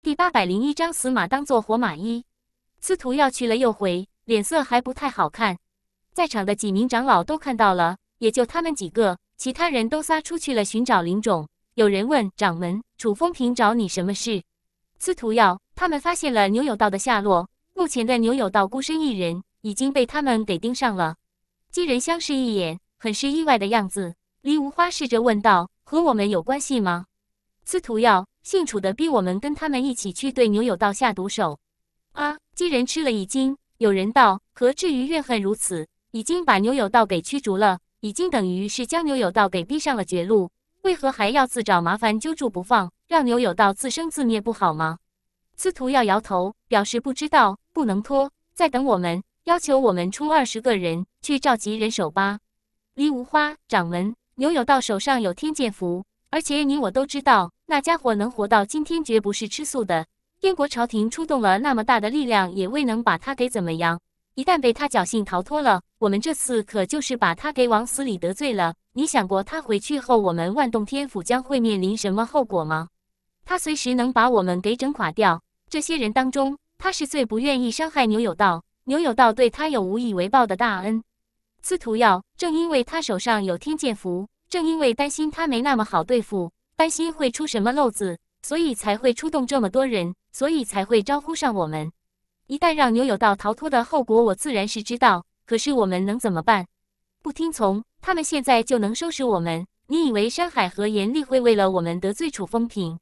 第八百零一张死马当做活马医，司徒耀去了又回，脸色还不太好看。在场的几名长老都看到了，也就他们几个，其他人都撒出去了寻找灵种。有人问掌门：楚风平找你什么事？司徒耀他们发现了牛有道的下落，目前的牛有道孤身一人，已经被他们给盯上了。几人相视一眼，很是意外的样子。黎无花试着问道：和我们有关系吗？司徒耀。姓楚的逼我们跟他们一起去对牛有道下毒手，啊！几人吃了一惊。有人道：“何至于怨恨如此？已经把牛有道给驱逐了，已经等于是将牛有道给逼上了绝路，为何还要自找麻烦揪住不放？让牛有道自生自灭不好吗？”司徒要摇头，表示不知道，不能拖，再等我们，要求我们出二十个人去召集人手吧。李无花、掌门，牛有道手上有天剑符，而且你我都知道。那家伙能活到今天，绝不是吃素的。燕国朝廷出动了那么大的力量，也未能把他给怎么样。一旦被他侥幸逃脱了，我们这次可就是把他给往死里得罪了。你想过他回去后，我们万洞天府将会面临什么后果吗？他随时能把我们给整垮掉。这些人当中，他是最不愿意伤害牛有道。牛有道对他有无以为报的大恩。司徒耀，正因为他手上有天剑符，正因为担心他没那么好对付。担心会出什么漏子，所以才会出动这么多人，所以才会招呼上我们。一旦让牛有道逃脱的后果，我自然是知道。可是我们能怎么办？不听从，他们现在就能收拾我们。你以为山海和严厉会为了我们得罪楚风平？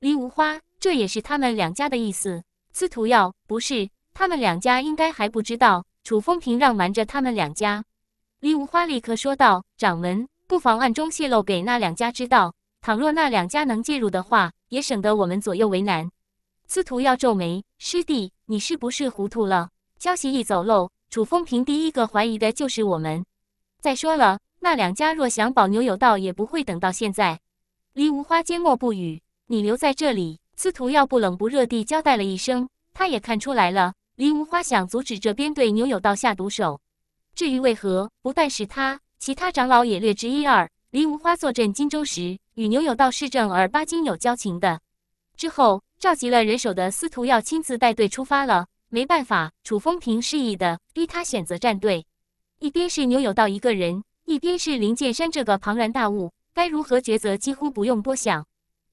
黎无花，这也是他们两家的意思。司徒耀，不是他们两家应该还不知道楚风平让瞒着他们两家。黎无花立刻说道：“掌门，不妨暗中泄露给那两家知道。”倘若那两家能介入的话，也省得我们左右为难。司徒耀皱眉：“师弟，你是不是糊涂了？消息一走漏，楚风平第一个怀疑的就是我们。再说了，那两家若想保牛有道，也不会等到现在。”黎无花缄默不语。你留在这里，司徒耀不冷不热地交代了一声。他也看出来了，黎无花想阻止这边对牛有道下毒手。至于为何，不但是他，其他长老也略知一二。黎无花坐镇荆州时。与牛有道是正儿八经有交情的，之后召集了人手的司徒耀亲自带队出发了。没办法，楚风平示意的逼他选择站队。一边是牛有道一个人，一边是灵剑山这个庞然大物，该如何抉择几乎不用多想。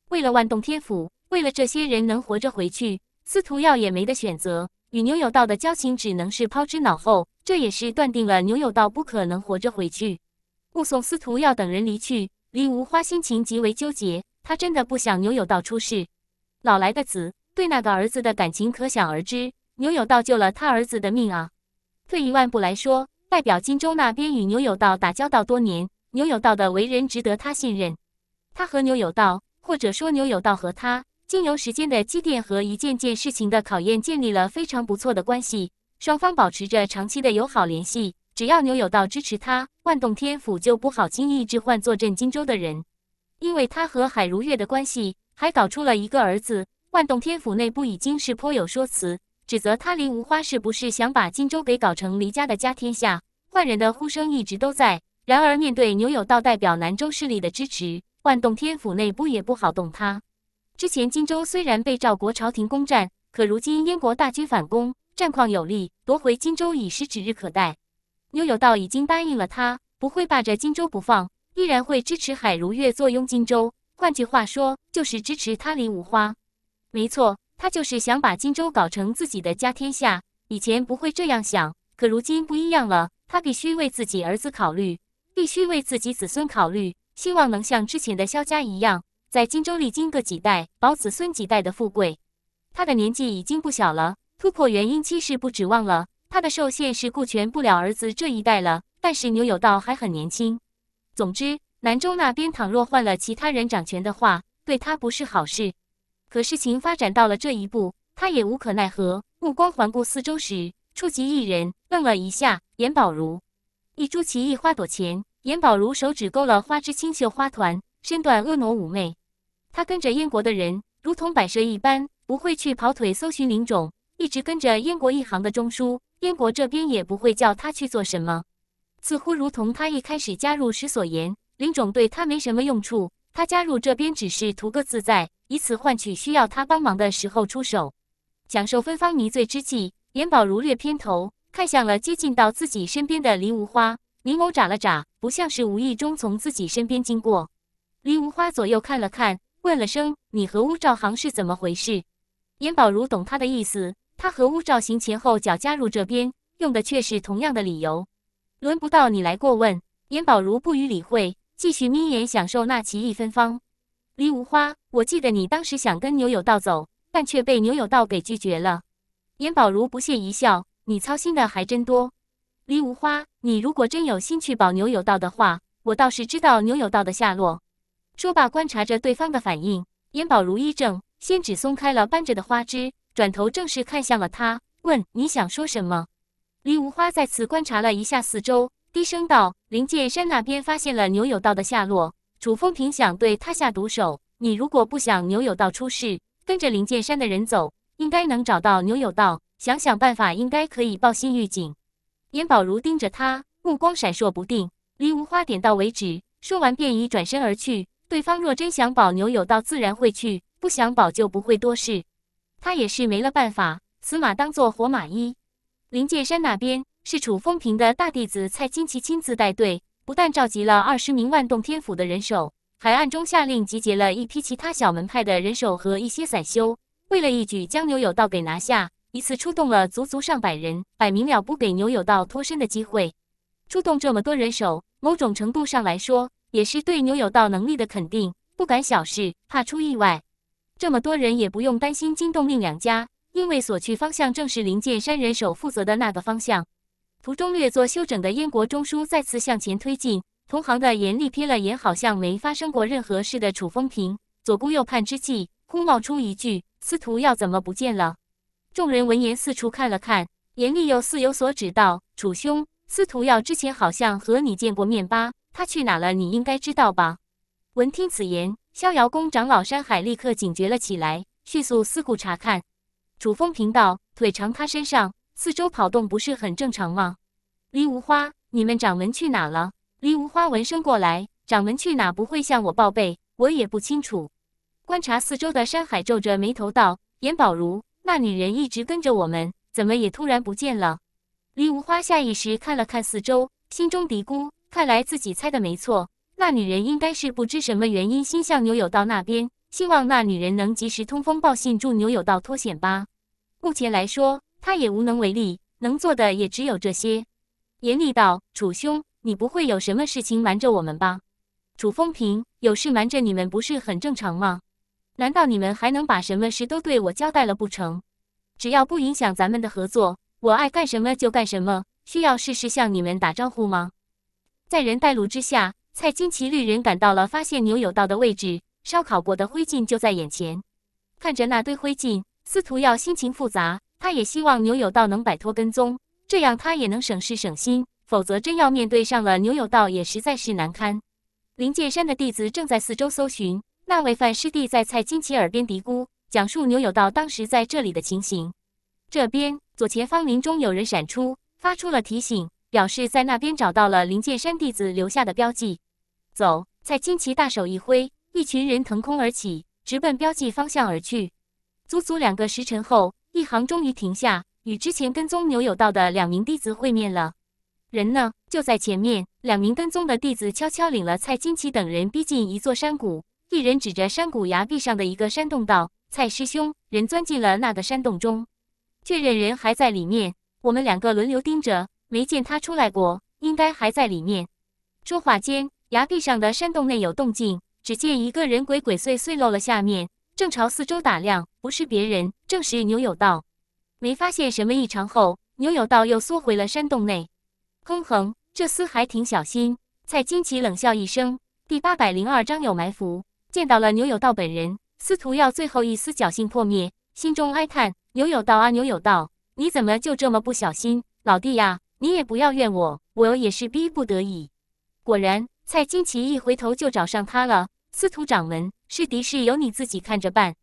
为了万洞天府，为了这些人能活着回去，司徒耀也没得选择。与牛有道的交情只能是抛之脑后，这也是断定了牛有道不可能活着回去。目送司徒耀等人离去。李无花心情极为纠结，他真的不想牛有道出事。老来的子对那个儿子的感情可想而知，牛有道救了他儿子的命啊。退一万步来说，代表金州那边与牛有道打交道多年，牛有道的为人值得他信任。他和牛有道，或者说牛有道和他，经由时间的积淀和一件件事情的考验，建立了非常不错的关系，双方保持着长期的友好联系。只要牛有道支持他，万洞天府就不好轻易置换坐镇荆州的人，因为他和海如月的关系，还搞出了一个儿子。万洞天府内部已经是颇有说辞，指责他离无花是不是想把荆州给搞成离家的家天下？换人的呼声一直都在。然而，面对牛有道代表南州势力的支持，万洞天府内部也不好动他。之前荆州虽然被赵国朝廷攻占，可如今燕国大军反攻，战况有利，夺回荆州已是指日可待。牛有道已经答应了，他不会霸着荆州不放，依然会支持海如月坐拥荆州。换句话说，就是支持他李五花。没错，他就是想把荆州搞成自己的家天下。以前不会这样想，可如今不一样了。他必须为自己儿子考虑，必须为自己子孙考虑，希望能像之前的萧家一样，在荆州历经个几代，保子孙几代的富贵。他的年纪已经不小了，突破元婴期是不指望了。他的寿限是顾全不了儿子这一代了，但是牛有道还很年轻。总之，南州那边倘若换了其他人掌权的话，对他不是好事。可事情发展到了这一步，他也无可奈何。目光环顾四周时，触及一人，愣了一下。颜宝如，一株奇异花朵前，颜宝如手指勾了花枝，清秀花团，身段婀娜妩媚。他跟着燕国的人，如同摆设一般，不会去跑腿搜寻灵种，一直跟着燕国一行的钟书。燕国这边也不会叫他去做什么，似乎如同他一开始加入时所言，林种对他没什么用处。他加入这边只是图个自在，以此换取需要他帮忙的时候出手。享受芬芳迷醉之际，燕宝如略偏头看向了接近到自己身边的黎无花，明某眨了眨，不像是无意中从自己身边经过。黎无花左右看了看，问了声：“你和乌兆行是怎么回事？”燕宝如懂他的意思。他和巫兆行前后脚加入这边，用的却是同样的理由。轮不到你来过问。严宝如不予理会，继续眯眼享受那奇异芬芳。黎无花，我记得你当时想跟牛有道走，但却被牛有道给拒绝了。严宝如不屑一笑：“你操心的还真多。”黎无花，你如果真有心去保牛有道的话，我倒是知道牛有道的下落。说罢，观察着对方的反应，严宝如一怔，先只松开了扳着的花枝。转头正式看向了他，问：“你想说什么？”李无花再次观察了一下四周，低声道：“灵剑山那边发现了牛有道的下落，楚风平想对他下毒手。你如果不想牛有道出事，跟着灵剑山的人走，应该能找到牛有道。想想办法，应该可以报信预警。”严宝如盯着他，目光闪烁不定。李无花点到为止，说完便已转身而去。对方若真想保牛有道，自然会去；不想保，就不会多事。他也是没了办法，死马当做活马医。临界山那边是楚风平的大弟子蔡金奇亲自带队，不但召集了二十名万洞天府的人手，还暗中下令集结了一批其他小门派的人手和一些散修，为了一举将牛有道给拿下，一次出动了足足上百人，摆明了不给牛有道脱身的机会。出动这么多人手，某种程度上来说，也是对牛有道能力的肯定，不敢小视，怕出意外。这么多人也不用担心惊动另两家，因为所去方向正是灵剑山人手负责的那个方向。途中略作休整的燕国中枢再次向前推进。同行的严厉瞥了眼，好像没发生过任何事的楚风平，左顾右盼之际，忽冒出一句：“司徒耀怎么不见了？”众人闻言四处看了看，严厉又似有所指道：“楚兄，司徒耀之前好像和你见过面吧？他去哪了？你应该知道吧？”闻听此言。逍遥宫长老山海立刻警觉了起来，迅速四顾查看。楚风平道：“腿长，他身上四周跑动不是很正常吗？”黎无花，你们掌门去哪了？黎无花闻声过来：“掌门去哪不会向我报备，我也不清楚。”观察四周的山海皱着眉头道：“严宝如，那女人一直跟着我们，怎么也突然不见了？”黎无花下意识看了看四周，心中嘀咕：“看来自己猜的没错。”那女人应该是不知什么原因心向牛友道那边，希望那女人能及时通风报信，助牛友道脱险吧。目前来说，他也无能为力，能做的也只有这些。严厉道：“楚兄，你不会有什么事情瞒着我们吧？”楚风平：“有事瞒着你们不是很正常吗？难道你们还能把什么事都对我交代了不成？只要不影响咱们的合作，我爱干什么就干什么，需要事事向你们打招呼吗？”在人带路之下。蔡金奇绿人赶到了，发现牛有道的位置，烧烤过的灰烬就在眼前。看着那堆灰烬，司徒耀心情复杂。他也希望牛有道能摆脱跟踪，这样他也能省事省心。否则真要面对上了，牛有道也实在是难堪。灵界山的弟子正在四周搜寻。那位范师弟在蔡金奇耳边嘀咕，讲述牛有道当时在这里的情形。这边左前方林中有人闪出，发出了提醒。表示在那边找到了灵剑山弟子留下的标记。走，蔡金奇大手一挥，一群人腾空而起，直奔标记方向而去。足足两个时辰后，一行终于停下，与之前跟踪牛有道的两名弟子会面了。人呢？就在前面。两名跟踪的弟子悄悄领了蔡金奇等人逼近一座山谷，一人指着山谷崖壁上的一个山洞道：“蔡师兄，人钻进了那个山洞中，确认人还在里面。我们两个轮流盯着。”没见他出来过，应该还在里面。说话间，崖壁上的山洞内有动静，只见一个人鬼鬼祟祟露了下面，正朝四周打量。不是别人，正是牛有道。没发现什么异常后，牛有道又缩回了山洞内。空哼，这厮还挺小心。蔡金奇冷笑一声。第八百零二章有埋伏，见到了牛有道本人，司徒耀最后一丝侥幸破灭，心中哀叹：牛有道，啊，牛有道，你怎么就这么不小心，老弟呀！你也不要怨我，我也是逼不得已。果然，蔡金奇一回头就找上他了。司徒掌门是敌是友，你自己看着办。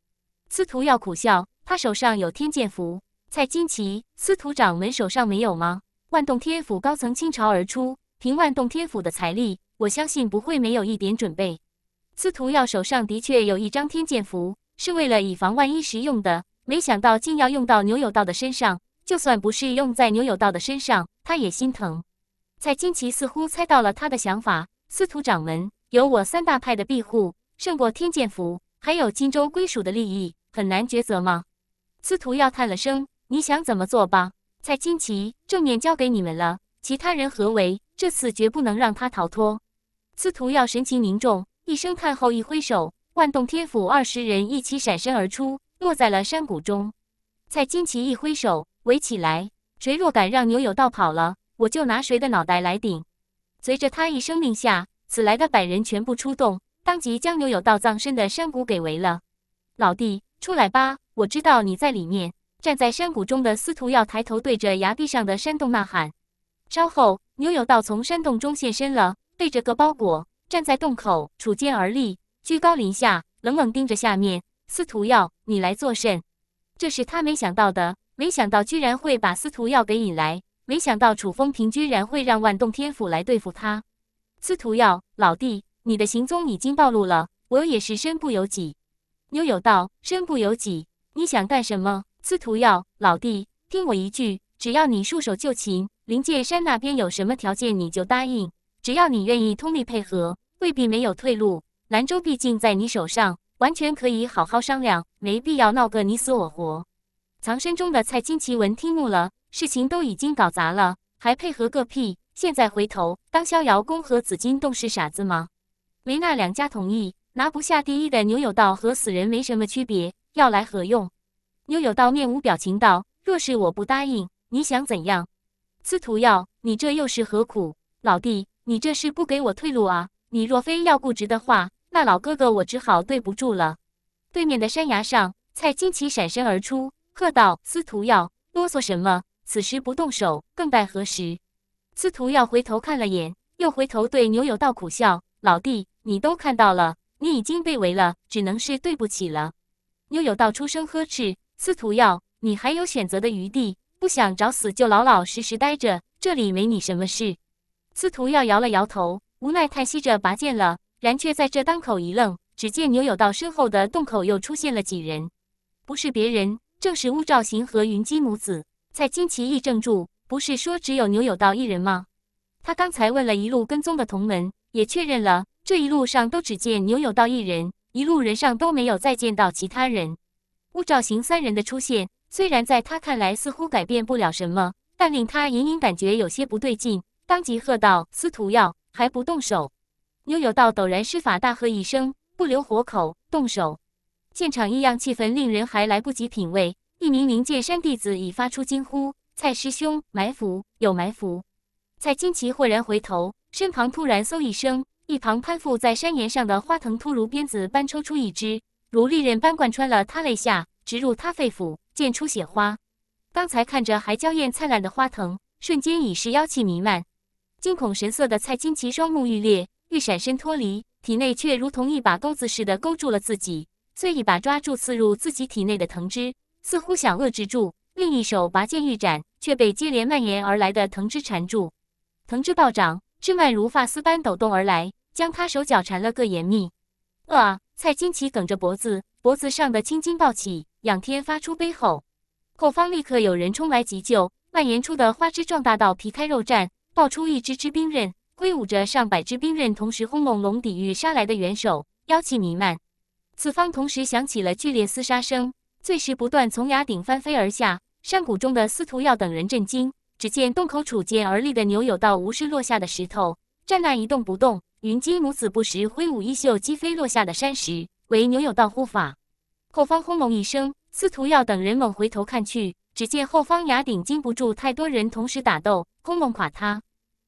司徒耀苦笑，他手上有天剑符。蔡金奇，司徒掌门手上没有吗？万洞天府高层倾巢而出，凭万洞天府的财力，我相信不会没有一点准备。司徒耀手上的确有一张天剑符，是为了以防万一时用的，没想到竟要用到牛有道的身上。就算不是用在牛有道的身上，他也心疼。蔡金奇似乎猜到了他的想法。司徒掌门有我三大派的庇护，胜过天剑府，还有荆州归属的利益，很难抉择吗？司徒耀叹了声：“你想怎么做吧？”蔡金奇正面交给你们了，其他人何为？这次绝不能让他逃脱。司徒耀神情凝重，一声叹后一挥手，万洞天府二十人一起闪身而出，落在了山谷中。蔡金奇一挥手。围起来！谁若敢让牛有道跑了，我就拿谁的脑袋来顶！随着他一声令下，此来的百人全部出动，当即将牛有道葬身的山谷给围了。老弟，出来吧！我知道你在里面。站在山谷中的司徒耀抬头对着崖壁上的山洞呐喊。稍后，牛有道从山洞中现身了，背着个包裹，站在洞口，杵肩而立，居高临下，冷冷盯着下面。司徒耀，你来作甚？这是他没想到的。没想到居然会把司徒耀给引来，没想到楚风平居然会让万洞天府来对付他。司徒耀老弟，你的行踪已经暴露了，我也是身不由己。妞有道，身不由己，你想干什么？司徒耀老弟，听我一句，只要你束手就擒，临界山那边有什么条件你就答应，只要你愿意通力配合，未必没有退路。兰州毕竟在你手上，完全可以好好商量，没必要闹个你死我活。藏身中的蔡金奇闻听怒了，事情都已经搞砸了，还配合个屁！现在回头，当逍遥宫和紫金洞是傻子吗？没那两家同意，拿不下第一的牛有道和死人没什么区别，要来何用？牛有道面无表情道：“若是我不答应，你想怎样？”司徒耀，你这又是何苦？老弟，你这是不给我退路啊！你若非要固执的话，那老哥哥我只好对不住了。对面的山崖上，蔡金奇闪身而出。喝道：“司徒耀，啰嗦什么？此时不动手，更待何时？”司徒耀回头看了眼，又回头对牛有道苦笑：“老弟，你都看到了，你已经被围了，只能是对不起了。”牛有道出声呵斥：“司徒耀，你还有选择的余地，不想找死就老老实实待着，这里没你什么事。”司徒耀摇了摇头，无奈叹息着拔剑了，然却在这当口一愣，只见牛有道身后的洞口又出现了几人，不是别人。正是乌兆行和云姬母子。蔡京奇亦怔住，不是说只有牛有道一人吗？他刚才问了一路跟踪的同门，也确认了，这一路上都只见牛有道一人，一路人上都没有再见到其他人。乌兆行三人的出现，虽然在他看来似乎改变不了什么，但令他隐隐感觉有些不对劲，当即喝道：“司徒耀还不动手？”牛有道陡然施法，大喝一声：“不留活口，动手！”现场异样气氛，令人还来不及品味，一名灵剑山弟子已发出惊呼：“蔡师兄，埋伏，有埋伏！”蔡金奇豁然回头，身旁突然嗖一声，一旁攀附在山岩上的花藤突如鞭子般抽出一支，如利刃般贯穿了他肋下，直入他肺腑，溅出血花。刚才看着还娇艳灿烂的花藤，瞬间已是妖气弥漫。惊恐神色的蔡金奇双目欲裂，欲闪身脱离，体内却如同一把钩子似的勾住了自己。遂一把抓住刺入自己体内的藤枝，似乎想遏制住，另一手拔剑欲斩，却被接连蔓延而来的藤枝缠住。藤枝暴涨，枝蔓如发丝般抖动而来，将他手脚缠了个严密。啊！蔡金奇梗着脖子，脖子上的青筋暴起，仰天发出悲吼。后方立刻有人冲来急救。蔓延出的花枝壮大到皮开肉绽，爆出一支支冰刃，挥舞着上百支冰刃，同时轰隆隆抵御杀来的援手，妖气弥漫。此方同时响起了剧烈厮杀声，碎石不断从崖顶翻飞而下。山谷中的司徒耀等人震惊，只见洞口处坚而立的牛有道无视落下的石头，站那一动不动。云姬母子不时挥舞衣袖击飞落下的山石，为牛有道护法。后方轰隆一声，司徒耀等人猛回头看去，只见后方崖顶经不住太多人同时打斗，轰隆垮塌。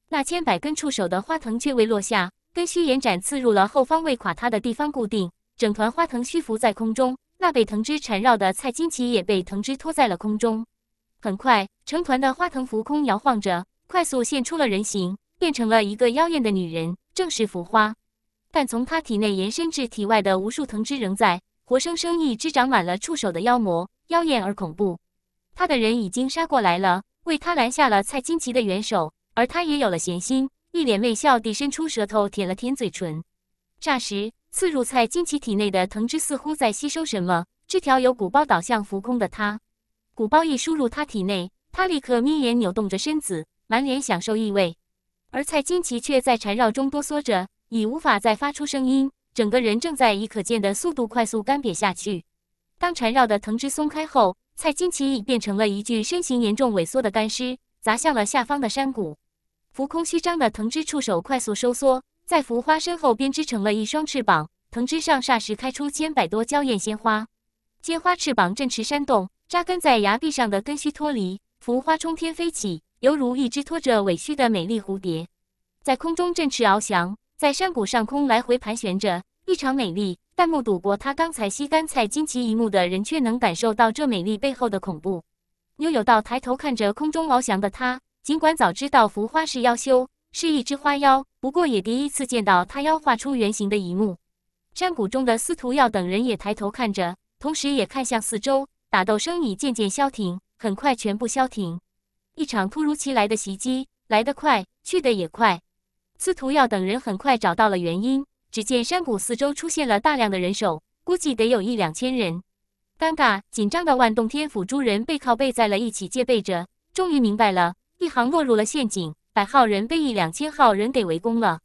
那千百根触手的花藤却未落下，根须延展刺入了后方未垮塌的地方固定。整团花藤虚浮在空中，那被藤枝缠绕的蔡金奇也被藤枝拖在了空中。很快，成团的花藤浮空摇晃着，快速现出了人形，变成了一个妖艳的女人，正是浮花。但从她体内延伸至体外的无数藤枝仍在，活生生一只长满了触手的妖魔，妖艳而恐怖。他的人已经杀过来了，为他拦下了蔡金奇的援手，而他也有了闲心，一脸媚笑地伸出舌头舔了舔嘴唇。霎时。刺入蔡金奇体内的藤枝似乎在吸收什么。枝条由鼓包导向浮空的他，鼓包一输入他体内，他立刻眯眼扭动着身子，满脸享受意味。而蔡金奇却在缠绕中哆嗦着，已无法再发出声音，整个人正在以可见的速度快速干瘪下去。当缠绕的藤枝松开后，蔡金奇已变成了一具身形严重萎缩的干尸，砸向了下方的山谷。浮空虚张的藤枝触手快速收缩。在浮花身后编织成了一双翅膀，藤枝上霎时开出千百朵娇艳鲜花。鲜花翅膀振翅扇动，扎根在崖壁上的根须脱离，浮花冲天飞起，犹如一只拖着尾须的美丽蝴蝶，在空中振翅翱翔，在山谷上空来回盘旋着，异常美丽。弹幕赌博，他刚才吸干菜金奇一目的人，却能感受到这美丽背后的恐怖。妞有道抬头看着空中翱翔的他，尽管早知道浮花是妖修。是一只花妖，不过也第一次见到它妖化出原形的一幕。山谷中的司徒耀等人也抬头看着，同时也看向四周。打斗声已渐渐消停，很快全部消停。一场突如其来的袭击，来得快，去得也快。司徒耀等人很快找到了原因。只见山谷四周出现了大量的人手，估计得有一两千人。尴尬、紧张的万洞天辅助人背靠背在了一起，戒备着。终于明白了，一行落入了陷阱。百号人被一两千号人给围攻了，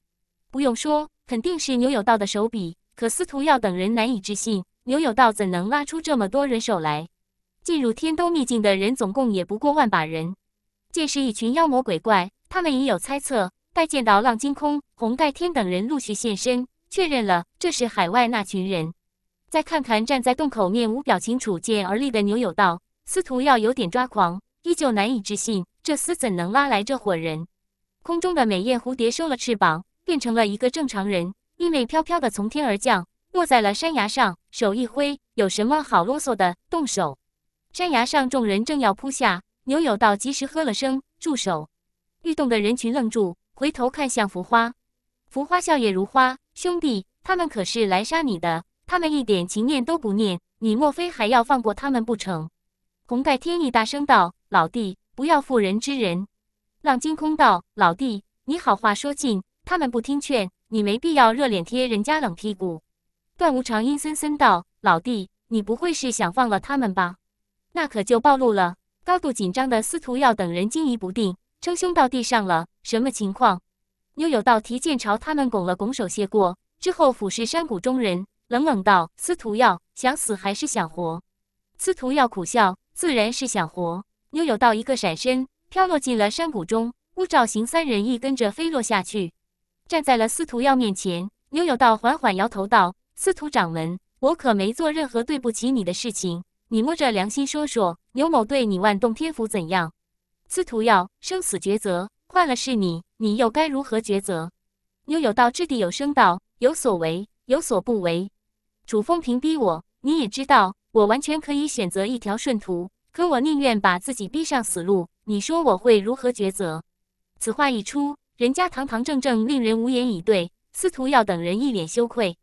不用说，肯定是牛有道的手笔。可司徒耀等人难以置信，牛有道怎能拉出这么多人手来？进入天都秘境的人总共也不过万把人，届时一群妖魔鬼怪，他们也有猜测。待见到浪金空、红盖天等人陆续现身，确认了这是海外那群人，再看看站在洞口面无表情、处剑而立的牛有道，司徒耀有点抓狂，依旧难以置信，这厮怎能拉来这伙人？空中的美艳蝴蝶收了翅膀，变成了一个正常人，衣袂飘飘的从天而降，落在了山崖上，手一挥：“有什么好啰嗦的，动手！”山崖上众人正要扑下，牛有道及时喝了声：“住手！”欲动的人群愣住，回头看向浮花，浮花笑靥如花：“兄弟，他们可是来杀你的，他们一点情念都不念，你莫非还要放过他们不成？”红盖天意大声道：“老弟，不要妇人之仁。”浪惊空道：“老弟，你好话说尽，他们不听劝，你没必要热脸贴人家冷屁股。”段无常阴森森道：“老弟，你不会是想放了他们吧？那可就暴露了。”高度紧张的司徒耀等人惊疑不定，称兄道弟上了，什么情况？妞有道提剑朝他们拱了拱手谢过，之后俯视山谷中人，冷冷道：“司徒耀，想死还是想活？”司徒耀苦笑，自然是想活。妞有道一个闪身。飘落进了山谷中，乌兆行三人亦跟着飞落下去，站在了司徒耀面前。牛有道缓缓摇头道：“司徒掌门，我可没做任何对不起你的事情。你摸着良心说说，牛某对你万动天府怎样？”司徒耀生死抉择，换了是你，你又该如何抉择？牛有道掷地有声道：“有所为，有所不为。楚风平逼我，你也知道，我完全可以选择一条顺途，可我宁愿把自己逼上死路。”你说我会如何抉择？此话一出，人家堂堂正正，令人无言以对。司徒耀等人一脸羞愧。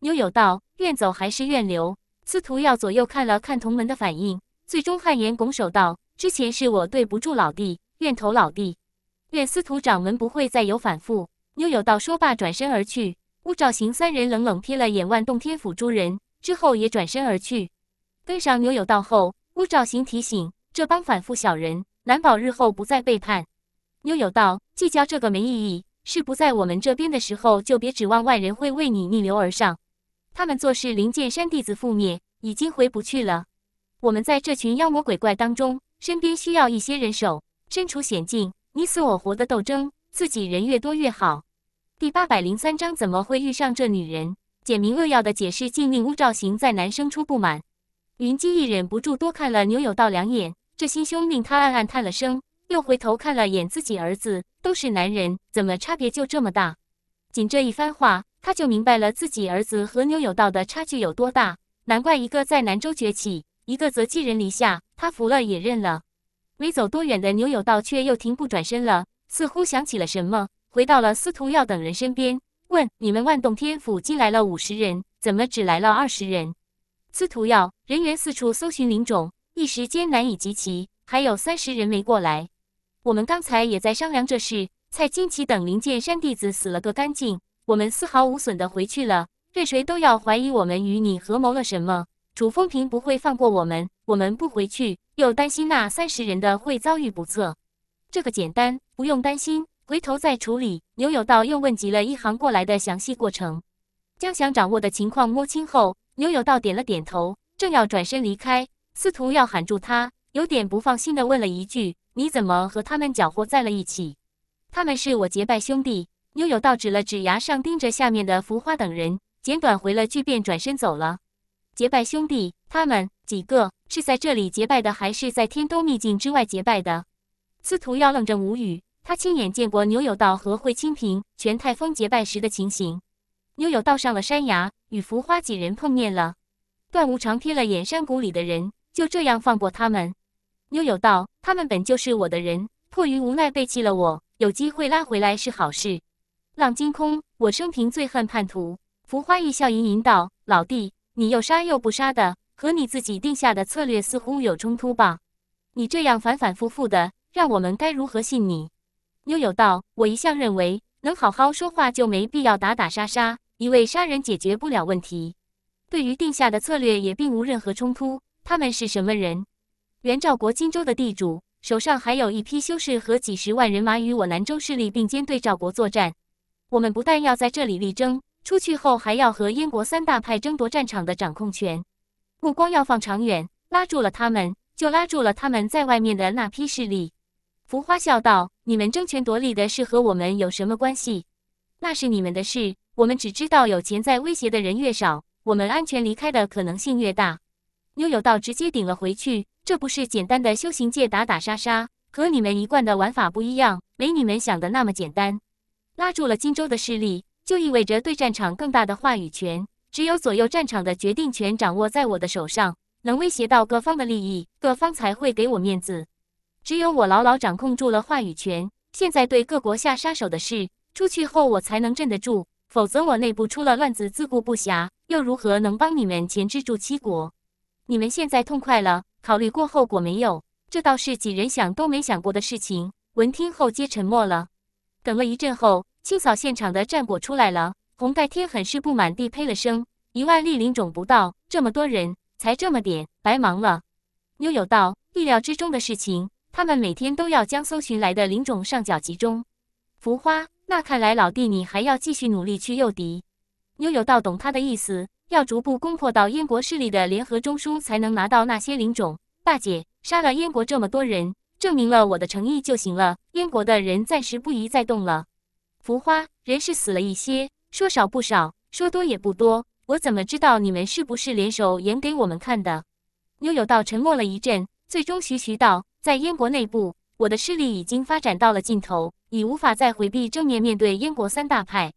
牛有道，愿走还是愿留？司徒耀左右看了看同门的反应，最终汗颜拱手道：“之前是我对不住老弟，愿投老弟，愿司徒掌门不会再有反复。”牛有道说罢，转身而去。乌兆行三人冷冷瞥了眼万洞天府诸人，之后也转身而去，跟上牛有道后，乌兆行提醒：“这帮反复小人。”难保日后不再背叛。牛有道，计较这个没意义。是不在我们这边的时候，就别指望外人会为你逆流而上。他们做事，灵剑山弟子覆灭，已经回不去了。我们在这群妖魔鬼怪当中，身边需要一些人手，身处险境，你死我活的斗争，自己人越多越好。第八百零三章，怎么会遇上这女人？简明扼要的解释竟令乌兆行在男生出不满。云姬亦忍不住多看了牛有道两眼。这心胸令他暗暗叹了声，又回头看了眼自己儿子，都是男人，怎么差别就这么大？仅这一番话，他就明白了自己儿子和牛有道的差距有多大。难怪一个在南州崛起，一个则寄人篱下。他服了也认了。没走多远的牛有道却又停步转身了，似乎想起了什么，回到了司徒耀等人身边，问：“你们万洞天府进来了五十人，怎么只来了二十人？”司徒耀：“人员四处搜寻灵种。”一时间难以集齐，还有三十人没过来。我们刚才也在商量这事。蔡金奇等灵剑山弟子死了个干净，我们丝毫无损的回去了。任谁都要怀疑我们与你合谋了什么，楚风平不会放过我们。我们不回去，又担心那三十人的会遭遇不测。这个简单，不用担心，回头再处理。牛有道又问及了一行过来的详细过程。将想掌握的情况摸清后，牛有道点了点头，正要转身离开。司徒要喊住他，有点不放心的问了一句：“你怎么和他们搅和在了一起？”他们是我结拜兄弟。牛有道指了指崖上盯着下面的浮花等人，简短回了句，便转身走了。结拜兄弟他们几个是在这里结拜的，还是在天都秘境之外结拜的？司徒要愣着无语，他亲眼见过牛有道和惠清平、全泰峰结拜时的情形。牛有道上了山崖，与浮花几人碰面了。段无常瞥了眼山谷里的人。就这样放过他们？妞友道：“他们本就是我的人，迫于无奈背弃了我，有机会拉回来是好事。”浪惊空，我生平最恨叛徒。浮花玉笑吟吟道：“老弟，你又杀又不杀的，和你自己定下的策略似乎有冲突吧？你这样反反复复的，让我们该如何信你？”妞友道：“我一向认为，能好好说话就没必要打打杀杀，一味杀人解决不了问题。对于定下的策略，也并无任何冲突。”他们是什么人？原赵国荆州的地主，手上还有一批修士和几十万人马，与我南州势力并肩对赵国作战。我们不但要在这里力争，出去后还要和燕国三大派争夺战场的掌控权。目光要放长远，拉住了他们，就拉住了他们在外面的那批势力。浮花笑道：“你们争权夺利的事和我们有什么关系？那是你们的事，我们只知道有潜在威胁的人越少，我们安全离开的可能性越大。”牛有道直接顶了回去，这不是简单的修行界打打杀杀，和你们一贯的玩法不一样，没你们想的那么简单。拉住了荆州的势力，就意味着对战场更大的话语权。只有左右战场的决定权掌握在我的手上，能威胁到各方的利益，各方才会给我面子。只有我牢牢掌控住了话语权，现在对各国下杀手的事，出去后我才能镇得住。否则我内部出了乱子，自顾不暇，又如何能帮你们钳制住七国？你们现在痛快了，考虑过后果没有？这倒是几人想都没想过的事情。闻听后，皆沉默了。等了一阵后，清扫现场的战果出来了。红盖天很是不满地呸了声：“一万粒灵种不到，这么多人，才这么点，白忙了。”妞有道，意料之中的事情。他们每天都要将搜寻来的灵种上缴集中。浮花，那看来老弟你还要继续努力去诱敌。妞有道懂他的意思。要逐步攻破到燕国势力的联合中枢，才能拿到那些灵种。大姐杀了燕国这么多人，证明了我的诚意就行了。燕国的人暂时不宜再动了。浮花，人是死了一些，说少不少，说多也不多。我怎么知道你们是不是联手演给我们看的？妞悠道沉默了一阵，最终徐徐道：“在燕国内部，我的势力已经发展到了尽头，已无法再回避正面面对燕国三大派。”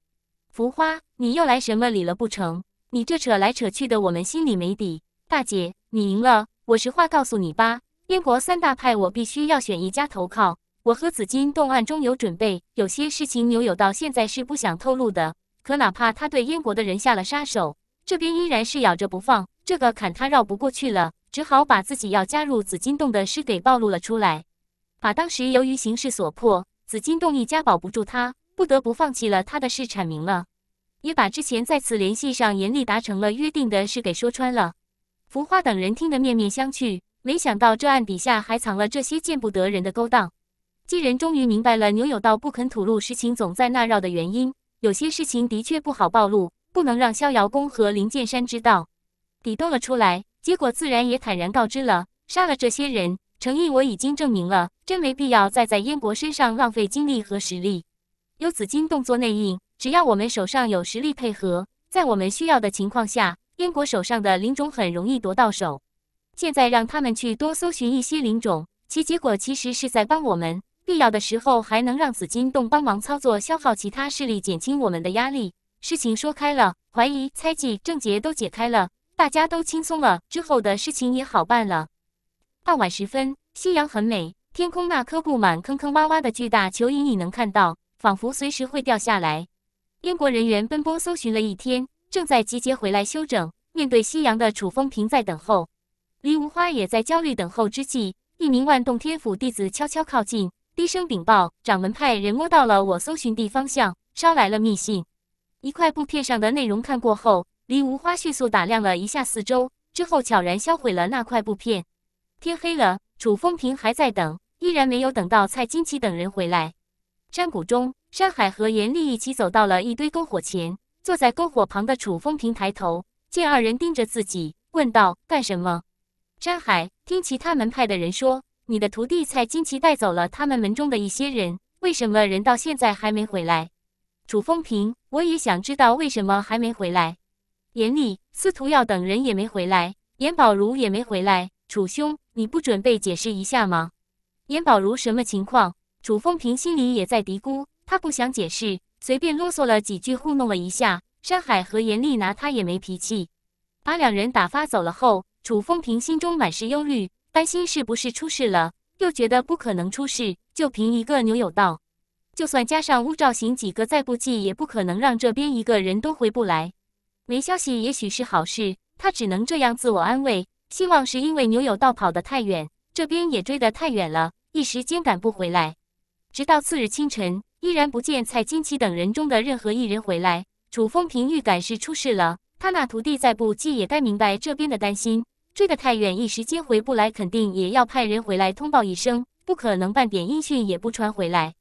浮花，你又来什么理了不成？你这扯来扯去的，我们心里没底。大姐，你赢了。我实话告诉你吧，燕国三大派，我必须要选一家投靠。我和紫金洞暗中有准备，有些事情牛有到现在是不想透露的。可哪怕他对燕国的人下了杀手，这边依然是咬着不放。这个坎他绕不过去了，只好把自己要加入紫金洞的事给暴露了出来，把当时由于形势所迫，紫金洞一家保不住他，不得不放弃了他的事阐明了。也把之前再次联系上严厉达成了约定的事给说穿了。浮花等人听得面面相觑，没想到这案底下还藏了这些见不得人的勾当。几人终于明白了牛有道不肯吐露实情、总在那绕的原因。有些事情的确不好暴露，不能让逍遥宫和林剑山知道。底动了出来，结果自然也坦然告知了。杀了这些人，诚意我已经证明了，真没必要再在燕国身上浪费精力和实力。优子金动作内应。只要我们手上有实力配合，在我们需要的情况下，燕国手上的灵种很容易夺到手。现在让他们去多搜寻一些灵种，其结果其实是在帮我们。必要的时候还能让紫金洞帮忙操作，消耗其他势力，减轻我们的压力。事情说开了，怀疑、猜忌、症结都解开了，大家都轻松了，之后的事情也好办了。傍晚时分，夕阳很美，天空那颗布满坑坑洼洼的巨大球隐隐能看到，仿佛随时会掉下来。天国人员奔波搜寻了一天，正在集结回来休整。面对夕阳的楚风平在等候，黎无花也在焦虑等候之际，一名万洞天府弟子悄悄靠近，低声禀报：掌门派人摸到了我搜寻地方向，捎来了密信。一块布片上的内容看过后，黎无花迅速打量了一下四周，之后悄然销毁了那块布片。天黑了，楚风平还在等，依然没有等到蔡金奇等人回来。山谷中。山海和严立一起走到了一堆篝火前，坐在篝火旁的楚风平抬头见二人盯着自己，问道：“干什么？”山海听其他门派的人说，你的徒弟蔡金奇带走了他们门中的一些人，为什么人到现在还没回来？楚风平，我也想知道为什么还没回来。严立、司徒耀等人也没回来，严宝如也没回来。楚兄，你不准备解释一下吗？严宝如什么情况？楚风平心里也在嘀咕。他不想解释，随便啰嗦了几句，糊弄了一下。山海和严厉拿他也没脾气，把两人打发走了后，楚风平心中满是忧虑，担心是不是出事了，又觉得不可能出事。就凭一个牛有道，就算加上乌兆行几个再不济，也不可能让这边一个人都回不来。没消息也许是好事，他只能这样自我安慰，希望是因为牛有道跑得太远，这边也追得太远了，一时间赶不回来。直到次日清晨。依然不见蔡金奇等人中的任何一人回来，楚风平预感是出事了。他那徒弟再不济也该明白这边的担心，追得太远，一时间回不来，肯定也要派人回来通报一声，不可能半点音讯也不传回来。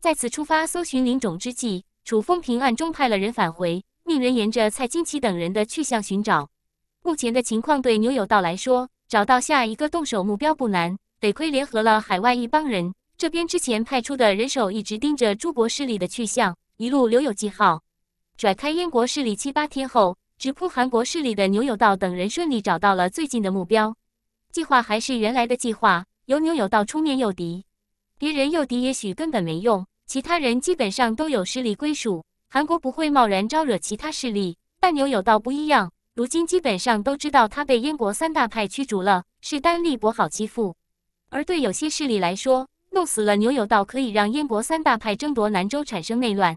再次出发搜寻林种之际，楚风平暗中派了人返回，命人沿着蔡金奇等人的去向寻找。目前的情况对牛有道来说，找到下一个动手目标不难，得亏联合了海外一帮人。这边之前派出的人手一直盯着诸国势力的去向，一路留有记号，甩开燕国势力七八天后，直扑韩国势力的牛有道等人顺利找到了最近的目标。计划还是原来的计划，由牛有道出面诱敌。别人诱敌也许根本没用，其他人基本上都有势力归属，韩国不会贸然招惹其他势力，但牛有道不一样，如今基本上都知道他被燕国三大派驱逐了，势单力薄，好欺负。而对有些势力来说，送死了牛有道，可以让燕国三大派争夺南州产生内乱。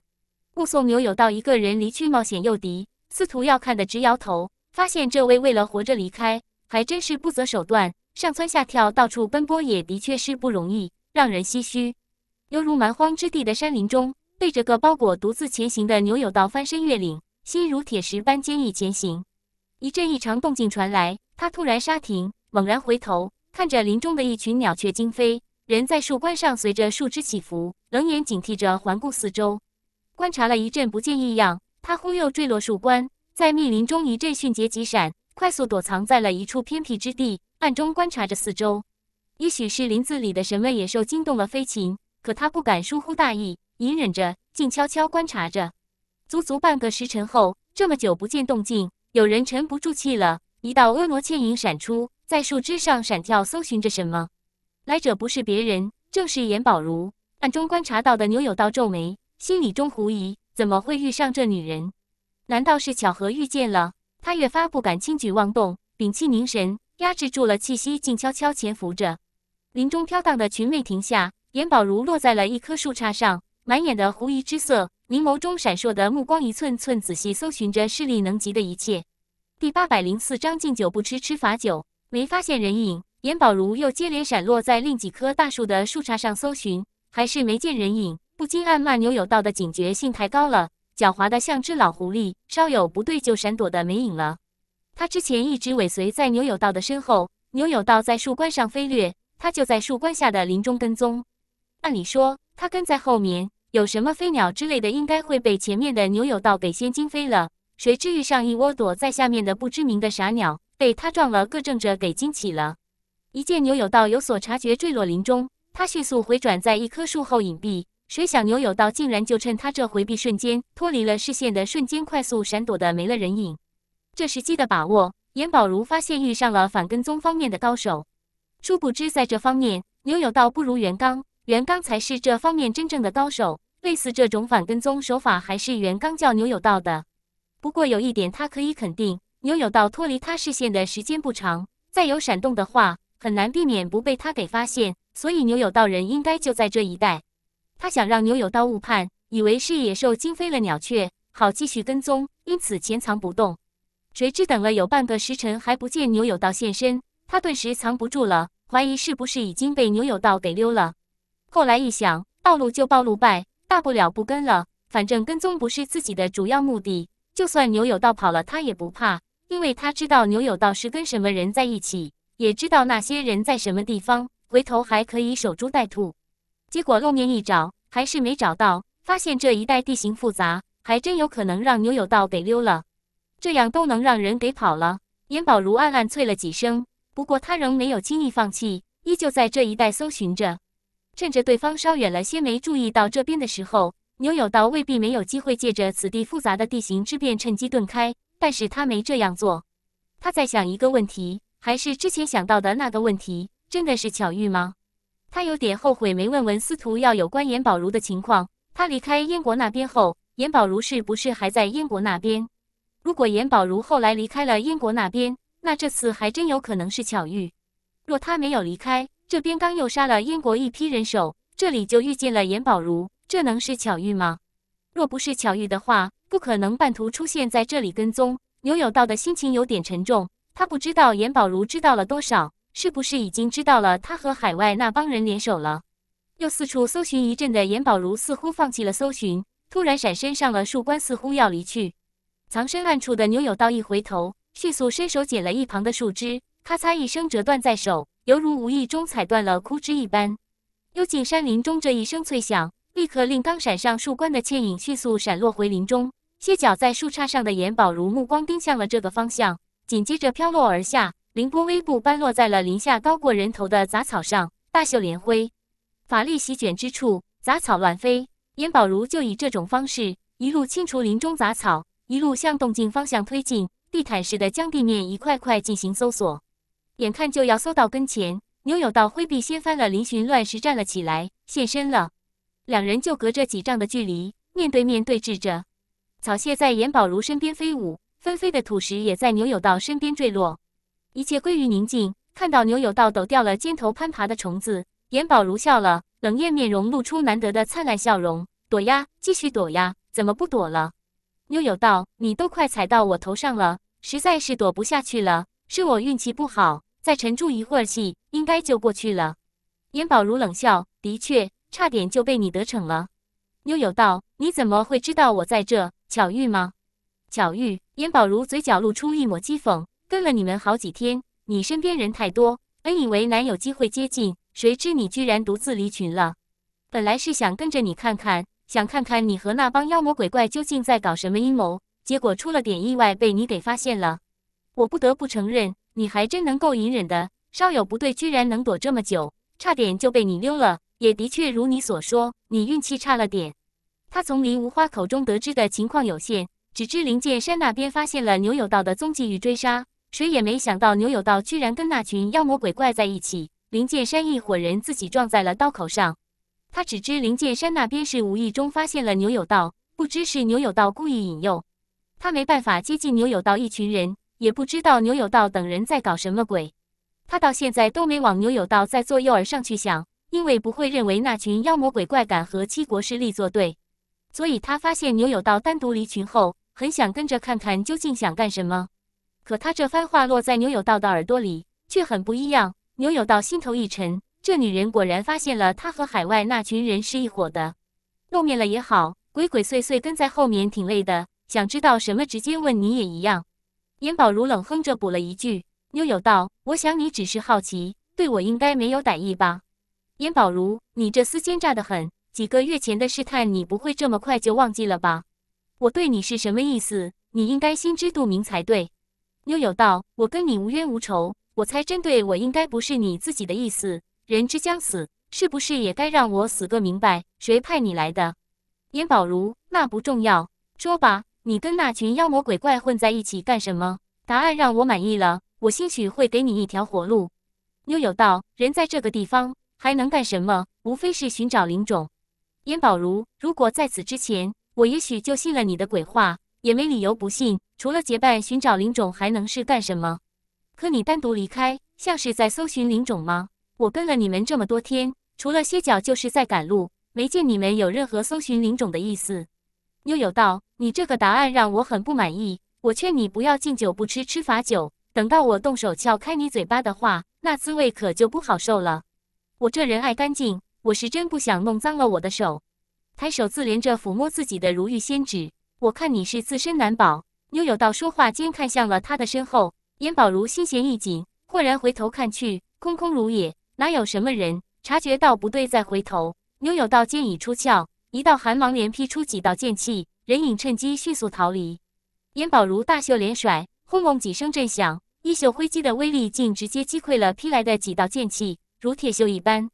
目送牛有道一个人离去，冒险诱敌。司徒要看的直摇头，发现这位为了活着离开，还真是不择手段，上蹿下跳，到处奔波，也的确是不容易，让人唏嘘。犹如蛮荒之地的山林中，背着个包裹独自前行的牛有道，翻山越岭，心如铁石般坚毅前行。一阵异常动静传来，他突然刹停，猛然回头，看着林中的一群鸟雀惊飞。人在树冠上，随着树枝起伏，冷眼警惕着环顾四周，观察了一阵，不见异样。他忽又坠落树冠，在密林中一阵迅捷疾闪，快速躲藏在了一处偏僻之地，暗中观察着四周。也许是林子里的神位野兽惊动了飞禽，可他不敢疏忽大意，隐忍着，静悄悄观察着。足足半个时辰后，这么久不见动静，有人沉不住气了，一道婀娜倩影闪出，在树枝上闪跳，搜寻着什么。来者不是别人，正是严宝如。暗中观察到的牛有道皱眉，心里中狐疑：怎么会遇上这女人？难道是巧合遇见了？他越发不敢轻举妄动，屏气凝神，压制住了气息，静悄悄潜伏着。林中飘荡的裙袂停下，严宝如落在了一棵树杈上，满眼的狐疑之色，凝眸中闪烁的目光一寸寸仔细搜寻着视力能及的一切。第八百零四章：敬酒不吃吃罚酒，没发现人影。严宝如又接连闪落在另几棵大树的树杈上搜寻，还是没见人影，不禁暗骂牛有道的警觉性太高了，狡猾的像只老狐狸，稍有不对就闪躲的没影了。他之前一直尾随在牛有道的身后，牛有道在树冠上飞掠，他就在树冠下的林中跟踪。按理说，他跟在后面，有什么飞鸟之类的，应该会被前面的牛有道给先惊飞了。谁知遇上一窝躲在下面的不知名的傻鸟，被他撞了，各正着给惊起了。一见牛有道有所察觉，坠落林中，他迅速回转，在一棵树后隐蔽。谁想牛有道竟然就趁他这回避瞬间脱离了视线的瞬间，快速闪躲的没了人影。这时机的把握，严宝如发现遇上了反跟踪方面的高手。殊不知，在这方面，牛有道不如袁刚，袁刚才是这方面真正的高手。类似这种反跟踪手法，还是袁刚教牛有道的。不过有一点，他可以肯定，牛有道脱离他视线的时间不长，再有闪动的话。很难避免不被他给发现，所以牛有道人应该就在这一带。他想让牛有道误判，以为是野兽惊飞了鸟雀，好继续跟踪，因此潜藏不动。谁知等了有半个时辰，还不见牛有道现身，他顿时藏不住了，怀疑是不是已经被牛有道给溜了。后来一想，暴露就暴露呗，大不了不跟了，反正跟踪不是自己的主要目的。就算牛有道跑了，他也不怕，因为他知道牛有道是跟什么人在一起。也知道那些人在什么地方，回头还可以守株待兔。结果露面一找，还是没找到。发现这一带地形复杂，还真有可能让牛有道给溜了。这样都能让人给跑了，严宝如暗暗啐了几声。不过他仍没有轻易放弃，依旧在这一带搜寻着。趁着对方稍远了些、没注意到这边的时候，牛有道未必没有机会借着此地复杂的地形之便趁机遁开。但是他没这样做，他在想一个问题。还是之前想到的那个问题，真的是巧遇吗？他有点后悔没问文司徒有关严宝如的情况。他离开燕国那边后，严宝如是不是还在燕国那边？如果严宝如后来离开了燕国那边，那这次还真有可能是巧遇。若他没有离开这边，刚又杀了燕国一批人手，这里就遇见了严宝如，这能是巧遇吗？若不是巧遇的话，不可能半途出现在这里跟踪。牛有道的心情有点沉重。他不知道严宝如知道了多少，是不是已经知道了他和海外那帮人联手了？又四处搜寻一阵的严宝如似乎放弃了搜寻，突然闪身上了树冠，似乎要离去。藏身暗处的牛有道一回头，迅速伸手解了一旁的树枝，咔嚓一声折断在手，犹如无意中踩断了枯枝一般。幽静山林中这一声脆响，立刻令刚闪上树冠的倩影迅速闪落回林中。歇脚在树杈上的严宝如目光盯向了这个方向。紧接着飘落而下，凌波微步般落在了林下高过人头的杂草上，大袖连挥，法力席卷之处，杂草乱飞。颜宝如就以这种方式一路清除林中杂草，一路向动静方向推进，地毯式的将地面一块块进行搜索。眼看就要搜到跟前，牛有道挥臂掀翻了嶙峋乱石，站了起来，现身了。两人就隔着几丈的距离，面对面对峙着，草屑在严宝如身边飞舞。纷飞的土石也在牛有道身边坠落，一切归于宁静。看到牛有道抖掉了肩头攀爬的虫子，严宝如笑了，冷艳面容露出难得的灿烂笑容：“躲呀，继续躲呀，怎么不躲了？”牛有道：“你都快踩到我头上了，实在是躲不下去了。是我运气不好，再沉住一会儿气，应该就过去了。”严宝如冷笑：“的确，差点就被你得逞了。”牛有道：“你怎么会知道我在这？巧遇吗？”巧遇，颜宝如嘴角露出一抹讥讽。跟了你们好几天，你身边人太多，本以为难有机会接近，谁知你居然独自离群了。本来是想跟着你看看，想看看你和那帮妖魔鬼怪究竟在搞什么阴谋，结果出了点意外，被你给发现了。我不得不承认，你还真能够隐忍的，稍有不对，居然能躲这么久，差点就被你溜了。也的确如你所说，你运气差了点。他从林无花口中得知的情况有限。只知灵界山那边发现了牛有道的踪迹与追杀，谁也没想到牛有道居然跟那群妖魔鬼怪在一起。灵界山一伙人自己撞在了刀口上。他只知灵界山那边是无意中发现了牛有道，不知是牛有道故意引诱。他没办法接近牛有道一群人，也不知道牛有道等人在搞什么鬼。他到现在都没往牛有道在做诱饵上去想，因为不会认为那群妖魔鬼怪敢和七国势力作对。所以他发现牛有道单独离群后。很想跟着看看究竟想干什么，可他这番话落在牛有道的耳朵里却很不一样。牛有道心头一沉，这女人果然发现了他和海外那群人是一伙的。露面了也好，鬼鬼祟祟跟在后面挺累的。想知道什么，直接问你也一样。严宝如冷哼着补了一句：“牛有道，我想你只是好奇，对我应该没有歹意吧？”严宝如，你这厮奸诈得很。几个月前的试探，你不会这么快就忘记了吧？我对你是什么意思？你应该心知肚明才对。妞友道：“我跟你无冤无仇，我猜针对我，应该不是你自己的意思。人之将死，是不是也该让我死个明白，谁派你来的？”燕宝如：“那不重要，说吧，你跟那群妖魔鬼怪混在一起干什么？”答案让我满意了，我兴许会给你一条活路。妞友道：“人在这个地方还能干什么？无非是寻找灵种。”燕宝如：“如果在此之前……”我也许就信了你的鬼话，也没理由不信。除了结伴寻找灵种，还能是干什么？可你单独离开，像是在搜寻灵种吗？我跟了你们这么多天，除了歇脚，就是在赶路，没见你们有任何搜寻灵种的意思。悠悠道，你这个答案让我很不满意。我劝你不要敬酒不吃吃罚酒，等到我动手撬开你嘴巴的话，那滋味可就不好受了。我这人爱干净，我是真不想弄脏了我的手。抬手自怜着抚摸自己的如玉仙指，我看你是自身难保。牛有道说话间看向了他的身后，燕宝如心弦一紧，豁然回头看去，空空如也，哪有什么人？察觉到不对，再回头，牛有道剑已出鞘，一道寒芒连劈出几道剑气，人影趁机迅速逃离。燕宝如大袖连甩，轰隆几声震响，衣袖挥击的威力竟直接击溃了劈来的几道剑气，如铁锈一般，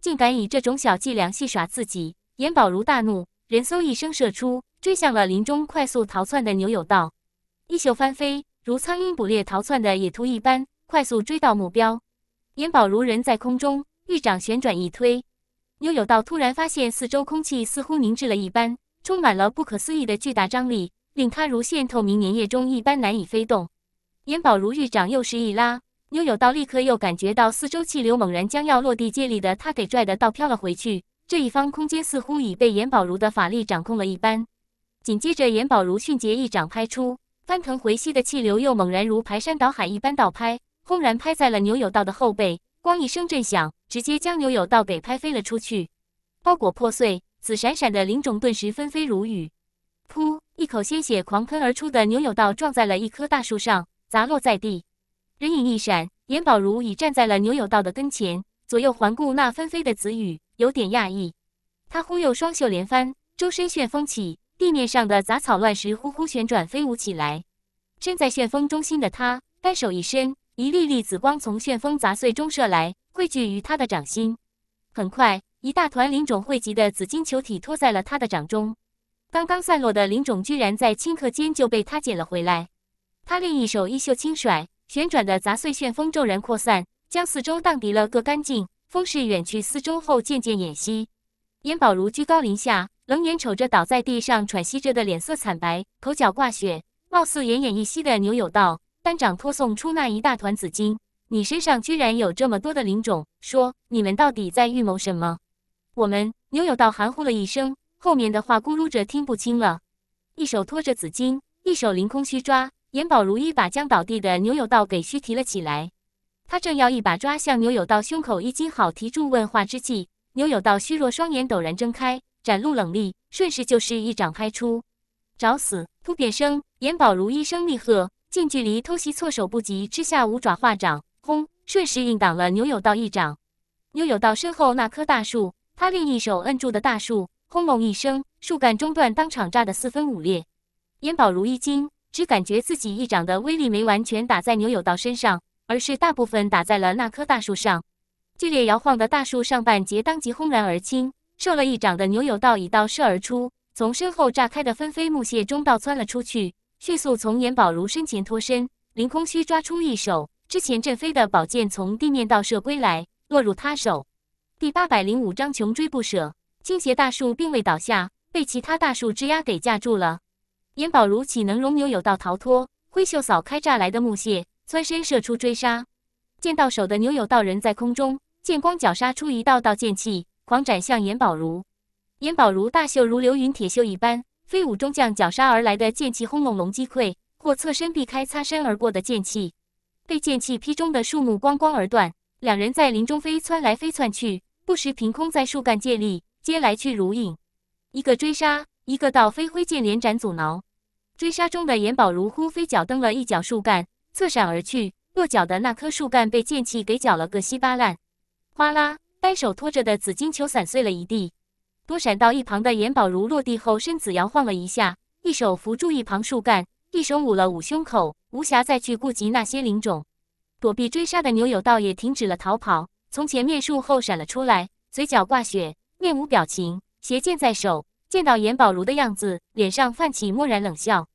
竟敢以这种小伎俩戏耍自己！严宝如大怒，人嗖一声射出，追向了林中快速逃窜的牛有道。衣袖翻飞，如苍鹰捕猎逃窜的野兔一般，快速追到目标。严宝如人在空中，玉掌旋转一推，牛有道突然发现四周空气似乎凝滞了一般，充满了不可思议的巨大张力，令他如陷透明粘液中一般难以飞动。严宝如玉掌又是一拉，牛有道立刻又感觉到四周气流猛然将要落地借力的他给拽的倒飘了回去。这一方空间似乎已被严宝如的法力掌控了一般。紧接着，严宝如迅捷一掌拍出，翻腾回吸的气流又猛然如排山倒海一般倒拍，轰然拍在了牛有道的后背。咣一声震响，直接将牛有道给拍飞了出去。包裹破碎，紫闪闪的灵种顿时纷飞如雨。噗！一口鲜血狂喷而出的牛有道撞在了一棵大树上，砸落在地。人影一闪，严宝如已站在了牛有道的跟前，左右环顾那纷飞的紫雨。有点讶异，他忽又双袖连翻，周身旋风起，地面上的杂草乱石呼呼旋转飞舞起来。身在旋风中心的他，单手一伸，一粒粒紫光从旋风杂碎中射来，汇聚于他的掌心。很快，一大团灵种汇集的紫金球体托在了他的掌中。刚刚散落的灵种，居然在顷刻间就被他捡了回来。他另一手衣袖轻甩，旋转的杂碎旋风骤然扩散，将四周荡涤了个干净。风势远去，四周后渐渐偃息。严宝如居高临下，冷眼瞅着倒在地上喘息着的、脸色惨白、口角挂血、貌似奄奄一息的牛有道，班长托送出那一大团紫金。你身上居然有这么多的灵种，说你们到底在预谋什么？我们牛有道含糊了一声，后面的话咕噜着听不清了。一手托着紫金，一手凌空虚抓，严宝如一把将倒地的牛有道给虚提了起来。他正要一把抓向牛有道胸口，一惊，好提住问话之际，牛有道虚弱双眼陡然睁开，展露冷厉，顺势就是一掌拍出，找死！突变声，燕宝如一声厉喝，近距离偷袭，措手不及之下，五爪化掌，轰，顺势硬挡了牛有道一掌。牛有道身后那棵大树，他另一手摁住的大树，轰隆一声，树干中断，当场炸得四分五裂。严宝如一惊，只感觉自己一掌的威力没完全打在牛有道身上。而是大部分打在了那棵大树上，剧烈摇晃的大树上半截当即轰然而倾。受了一掌的牛有道已倒射而出，从身后炸开的纷飞木屑中倒窜了出去，迅速从颜宝如身前脱身，凌空虚抓出一手，之前震飞的宝剑从地面倒射归来，落入他手。第八百零五章穷追不舍。倾斜大树并未倒下，被其他大树枝桠给架住了。颜宝如岂能容牛有道逃脱？挥袖扫开炸来的木屑。蹿身射出追杀，剑到手的牛友道人在空中剑光绞杀出一道道剑气，狂斩向严宝如。严宝如大袖如流云铁袖一般飞舞中将绞杀而来的剑气轰隆隆击溃，或侧身避开擦身而过的剑气，被剑气劈中的树木光光而断。两人在林中飞窜来飞窜去，不时凭空在树干借力，接来去如影。一个追杀，一个倒飞挥剑连斩阻挠。追杀中的严宝如忽飞脚蹬了一脚树干。侧闪而去，落脚的那棵树干被剑气给搅了个稀巴烂，哗啦，单手托着的紫金球散碎了一地。躲闪到一旁的颜宝如落地后，身子摇晃了一下，一手扶住一旁树干，一手捂了捂胸口，无暇再去顾及那些灵种。躲避追杀的牛有道也停止了逃跑，从前面树后闪了出来，嘴角挂血，面无表情，邪剑在手。见到颜宝如的样子，脸上泛起漠然冷笑，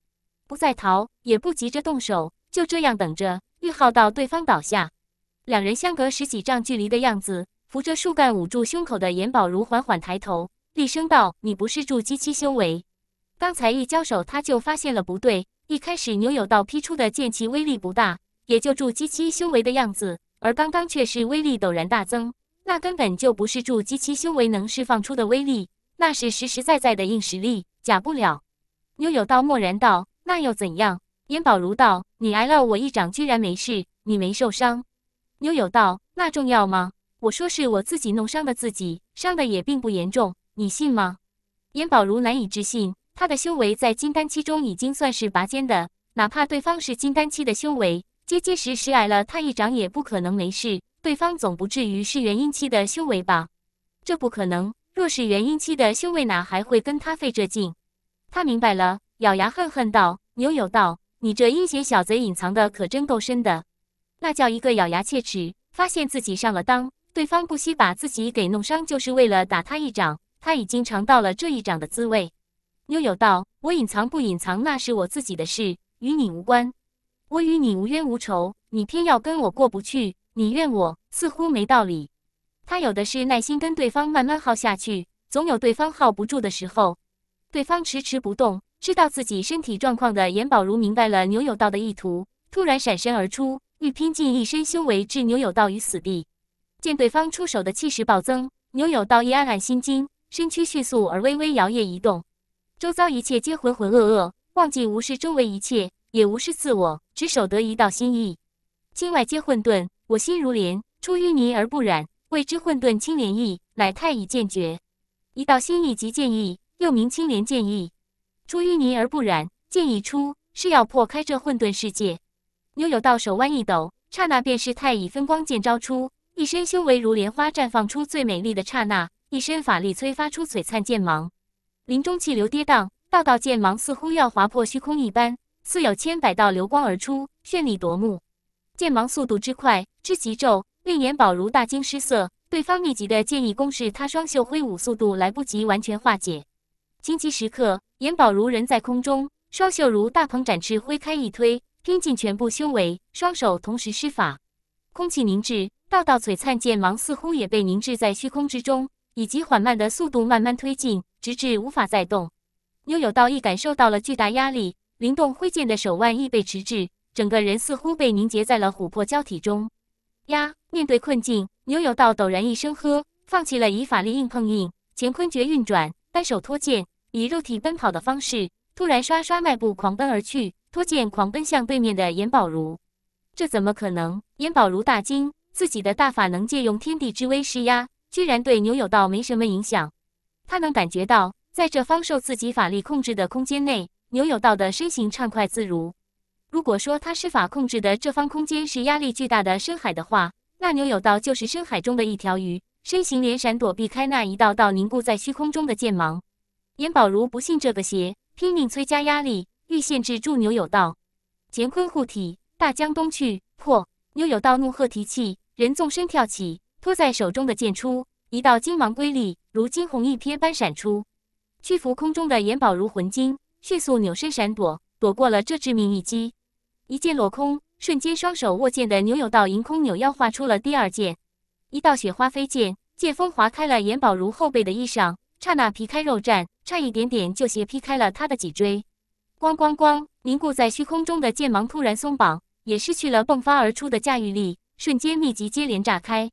不再逃，也不急着动手。就这样等着，玉浩到对方倒下。两人相隔十几丈距离的样子，扶着树干捂住胸口的严宝如缓缓抬头，厉声道：“你不是筑基期修为？刚才一交手，他就发现了不对。一开始牛有道劈出的剑气威力不大，也就筑基期修为的样子，而刚刚却是威力陡然大增，那根本就不是筑基期修为能释放出的威力，那是实实在在的硬实力，假不了。”牛有道默然道：“那又怎样？”燕宝如道：“你挨了我一掌，居然没事，你没受伤？”牛有道：“那重要吗？我说是我自己弄伤的自己，伤的也并不严重，你信吗？”燕宝如难以置信，他的修为在金丹期中已经算是拔尖的，哪怕对方是金丹期的修为，结结实实挨了他一掌也不可能没事。对方总不至于是元婴期的修为吧？这不可能，若是元婴期的修为，哪还会跟他费这劲？他明白了，咬牙恨恨道：“牛有道。”你这阴险小贼，隐藏的可真够深的，那叫一个咬牙切齿。发现自己上了当，对方不惜把自己给弄伤，就是为了打他一掌。他已经尝到了这一掌的滋味。妞悠道：“我隐藏不隐藏，那是我自己的事，与你无关。我与你无冤无仇，你偏要跟我过不去，你怨我似乎没道理。”他有的是耐心，跟对方慢慢耗下去，总有对方耗不住的时候。对方迟迟不动。知道自己身体状况的严宝如明白了牛有道的意图，突然闪身而出，欲拼尽一身修为置牛有道于死地。见对方出手的气势暴增，牛有道亦暗暗心惊，身躯迅速而微微摇曳移动。周遭一切皆浑浑噩噩，忘记无视周围一切，也无视自我，只守得一道心意。境外皆混沌，我心如莲，出淤泥而不染，谓之混沌清莲意，乃太乙剑诀一道心意即剑意，又名清莲剑意。出淤泥而不染，剑一出，是要破开这混沌世界。牛有道手腕一抖，刹那便是太乙分光剑招出，一身修为如莲花绽放出最美丽的刹那，一身法力催发出璀璨剑芒，林中气流跌宕，道道剑芒似乎要划破虚空一般，似有千百道流光而出，绚丽夺目。剑芒速度之快，之急骤，令眼宝如大惊失色。对方密集的剑意攻势，他双袖挥舞，速度来不及完全化解。紧急时刻。眼宝如人在空中，双袖如大鹏展翅，挥开一推，拼尽全部修为，双手同时施法，空气凝滞，道道璀璨剑芒似乎也被凝滞在虚空之中，以极缓慢的速度慢慢推进，直至无法再动。牛有道亦感受到了巨大压力，灵动挥剑的手腕亦被迟滞，整个人似乎被凝结在了琥珀胶体中。呀！面对困境，牛有道陡然一声呵，放弃了以法力硬碰硬，乾坤诀运转，单手托剑。以肉体奔跑的方式，突然刷刷迈步狂奔而去，托剑狂奔向对面的严宝如。这怎么可能？严宝如大惊，自己的大法能借用天地之威施压，居然对牛有道没什么影响。他能感觉到，在这方受自己法力控制的空间内，牛有道的身形畅快自如。如果说他施法控制的这方空间是压力巨大的深海的话，那牛有道就是深海中的一条鱼，身形连闪躲避开那一道道凝固在虚空中的剑芒。严宝如不信这个邪，拼命催加压力，欲限制住牛有道。乾坤护体，大江东去破。牛有道怒喝提气，人纵身跳起，托在手中的剑出一道金芒瑰丽，如惊鸿一瞥般闪出，屈服空中的严宝如魂惊，迅速扭身闪躲，躲过了这致命一击。一剑落空，瞬间双手握剑的牛有道迎空扭腰，画出了第二剑，一道雪花飞溅，剑锋划开了严宝如后背的衣裳。刹那，皮开肉绽，差一点点就斜劈开了他的脊椎。咣咣咣！凝固在虚空中的剑芒突然松绑，也失去了迸发而出的驾驭力，瞬间密集接连炸开，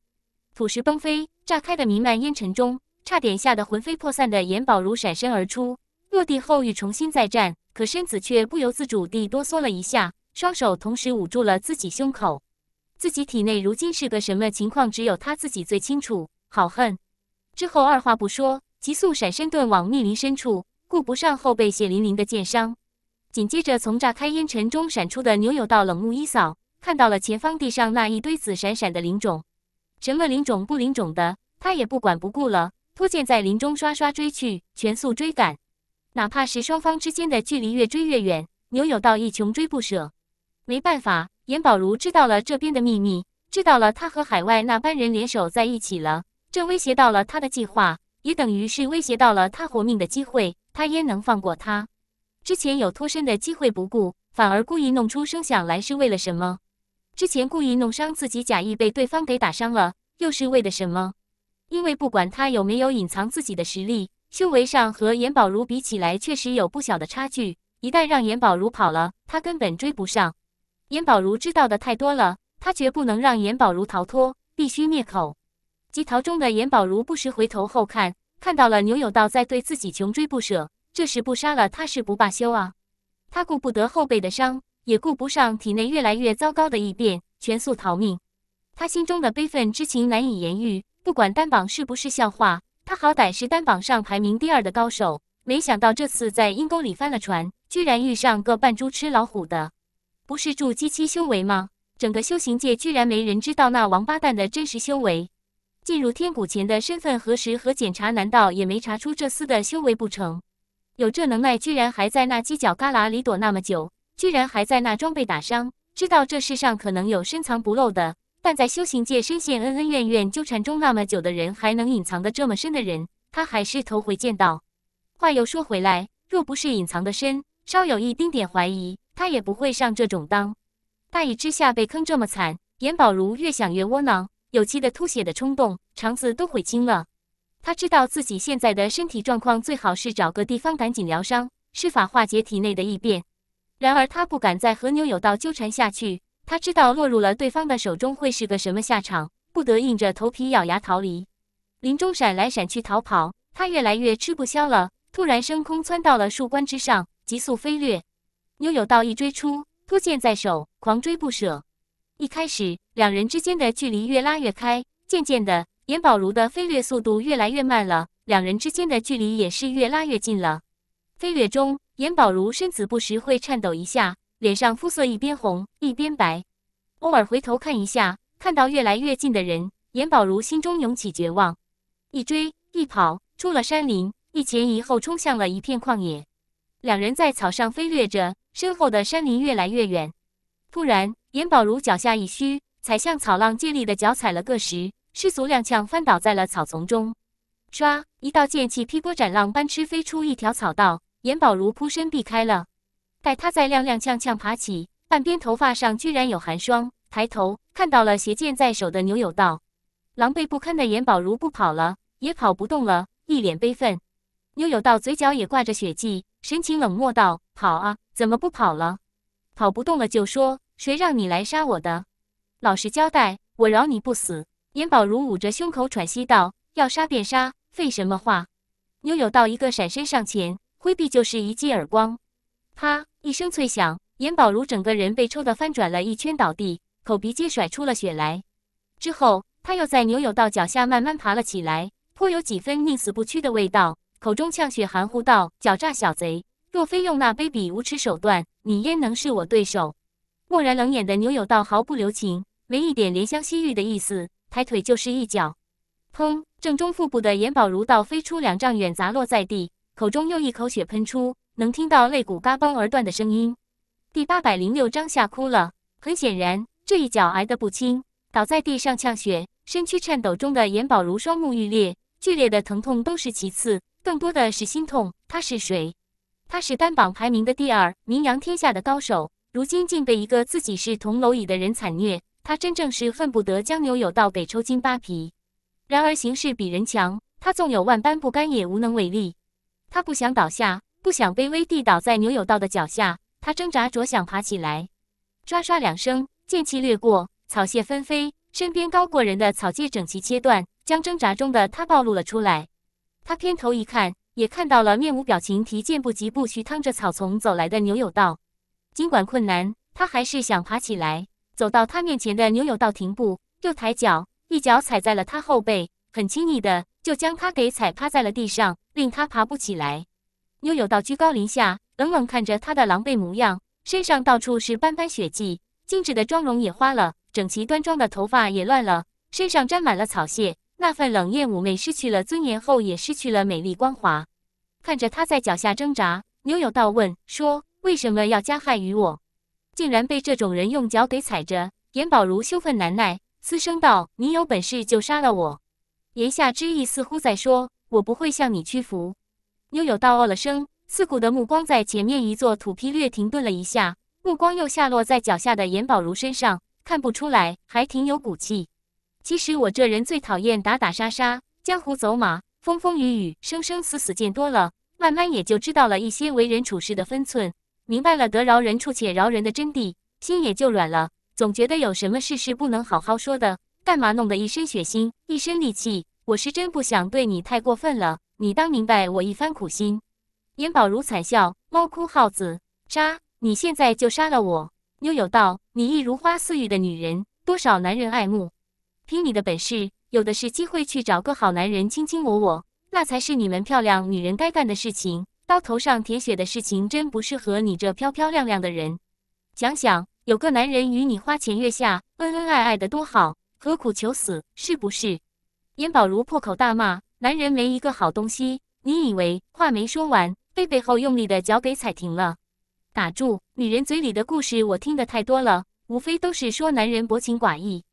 土石崩飞。炸开的弥漫烟尘中，差点吓得魂飞魄散的颜宝如闪身而出，落地后欲重新再战，可身子却不由自主地哆嗦了一下，双手同时捂住了自己胸口。自己体内如今是个什么情况，只有他自己最清楚。好恨！之后二话不说。急速闪身遁往密林深处，顾不上后背血淋淋的剑伤。紧接着，从炸开烟尘中闪出的牛有道冷目一扫，看到了前方地上那一堆紫闪闪的灵种。什么灵种不灵种的，他也不管不顾了，突剑在林中刷刷追去，全速追赶。哪怕是双方之间的距离越追越远，牛有道亦穷追不舍。没办法，严宝如知道了这边的秘密，知道了他和海外那班人联手在一起了，这威胁到了他的计划。也等于是威胁到了他活命的机会，他焉能放过他？之前有脱身的机会不顾，反而故意弄出声响来，是为了什么？之前故意弄伤自己，假意被对方给打伤了，又是为了什么？因为不管他有没有隐藏自己的实力，修为上和严宝如比起来，确实有不小的差距。一旦让严宝如跑了，他根本追不上。严宝如知道的太多了，他绝不能让严宝如逃脱，必须灭口。急逃中的严宝如不时回头后看，看到了牛有道在对自己穷追不舍。这时不杀了他是不罢休啊！他顾不得后背的伤，也顾不上体内越来越糟糕的异变，全速逃命。他心中的悲愤之情难以言喻。不管单榜是不是笑话，他好歹是单榜上排名第二的高手。没想到这次在阴沟里翻了船，居然遇上个扮猪吃老虎的。不是筑基期修为吗？整个修行界居然没人知道那王八蛋的真实修为。进入天谷前的身份核实和检查，难道也没查出这厮的修为不成？有这能耐，居然还在那犄角旮旯里躲那么久，居然还在那装备打伤。知道这世上可能有深藏不露的，但在修行界深陷恩恩怨怨纠缠中那么久的人，还能隐藏的这么深的人，他还是头回见到。话又说回来，若不是隐藏的深，稍有一丁点怀疑，他也不会上这种当。大意之下被坑这么惨，严宝如越想越窝囊。有气的吐血的冲动，肠子都悔青了。他知道自己现在的身体状况，最好是找个地方赶紧疗伤，施法化解体内的异变。然而他不敢再和牛有道纠缠下去，他知道落入了对方的手中会是个什么下场，不得硬着头皮咬牙逃离。林中闪来闪去逃跑，他越来越吃不消了。突然升空窜到了树冠之上，急速飞掠。牛有道一追出，突剑在手，狂追不舍。一开始，两人之间的距离越拉越开，渐渐的，颜宝如的飞掠速度越来越慢了，两人之间的距离也是越拉越近了。飞掠中，颜宝如身子不时会颤抖一下，脸上肤色一边红一边白，偶尔回头看一下，看到越来越近的人，颜宝如心中涌起绝望，一追一跑，出了山林，一前一后冲向了一片旷野，两人在草上飞掠着，身后的山林越来越远，突然。严宝如脚下一虚，踩向草浪，借力的脚踩了个实，失足踉跄，翻倒在了草丛中。唰，一道剑气劈波斩浪般吃飞出一条草道，严宝如扑身避开了。待他再踉踉跄跄爬起，半边头发上居然有寒霜，抬头看到了携剑在手的牛有道。狼狈不堪的严宝如不跑了，也跑不动了，一脸悲愤。牛有道嘴角也挂着血迹，神情冷漠道：“跑啊，怎么不跑了？跑不动了就说。”谁让你来杀我的？老实交代，我饶你不死。严宝如捂着胸口喘息道：“要杀便杀，废什么话？”牛有道一个闪身上前，挥臂就是一记耳光，啪一声脆响，严宝如整个人被抽的翻转了一圈倒地，口鼻皆甩出了血来。之后他又在牛有道脚下慢慢爬了起来，颇有几分宁死不屈的味道，口中呛血含糊道：“狡诈小贼，若非用那卑鄙无耻手段，你焉能是我对手？”漠然冷眼的牛有道毫不留情，没一点怜香惜玉的意思，抬腿就是一脚，砰！正中腹部的严宝如倒飞出两丈远，砸落在地，口中又一口血喷出，能听到肋骨嘎嘣而断的声音。第八百零六章吓哭了。很显然，这一脚挨得不轻，倒在地上呛血，身躯颤抖中的严宝如双目欲裂，剧烈的疼痛都是其次，更多的是心痛。他是谁？他是单榜排名的第二，名扬天下的高手。如今竟被一个自己是同蝼蚁的人惨虐，他真正是恨不得将牛有道给抽筋扒皮。然而形势比人强，他纵有万般不甘也无能为力。他不想倒下，不想卑微地倒在牛有道的脚下。他挣扎着想爬起来，刷刷两声，剑气掠过，草屑纷飞，身边高过人的草芥整齐切断，将挣扎中的他暴露了出来。他偏头一看，也看到了面无表情、提剑不疾不徐趟着草丛走来的牛有道。尽管困难，他还是想爬起来。走到他面前的牛有道停步，又抬脚，一脚踩在了他后背，很轻易的就将他给踩趴在了地上，令他爬不起来。牛有道居高临下，冷冷看着他的狼狈模样，身上到处是斑斑血迹，精致的妆容也花了，整齐端庄的头发也乱了，身上沾满了草屑。那份冷艳妩媚失去了尊严后，也失去了美丽光华。看着他在脚下挣扎，牛有道问说。为什么要加害于我？竟然被这种人用脚给踩着！严宝如羞愤难耐，嘶声道：“你有本事就杀了我。”言下之意似乎在说：“我不会向你屈服。”悠悠道：“哦了声，刺骨的目光在前面一座土坯略停顿了一下，目光又下落在脚下的严宝如身上，看不出来，还挺有骨气。其实我这人最讨厌打打杀杀，江湖走马，风风雨雨，生生死死见多了，慢慢也就知道了一些为人处事的分寸。”明白了得饶人处且饶人的真谛，心也就软了。总觉得有什么事是不能好好说的，干嘛弄得一身血腥，一身戾气？我是真不想对你太过分了，你当明白我一番苦心。颜宝如惨笑，猫哭耗子，杀！你现在就杀了我。妞有道，你一如花似玉的女人，多少男人爱慕，凭你的本事，有的是机会去找个好男人卿卿我我，那才是你们漂亮女人该干的事情。刀头上舔血的事情真不适合你这漂漂亮亮的人。想想有个男人与你花前月下、恩恩爱爱的多好，何苦求死？是不是？燕宝如破口大骂：“男人没一个好东西！”你以为？话没说完，被背后用力的脚给踩停了。打住！女人嘴里的故事我听得太多了，无非都是说男人薄情寡义。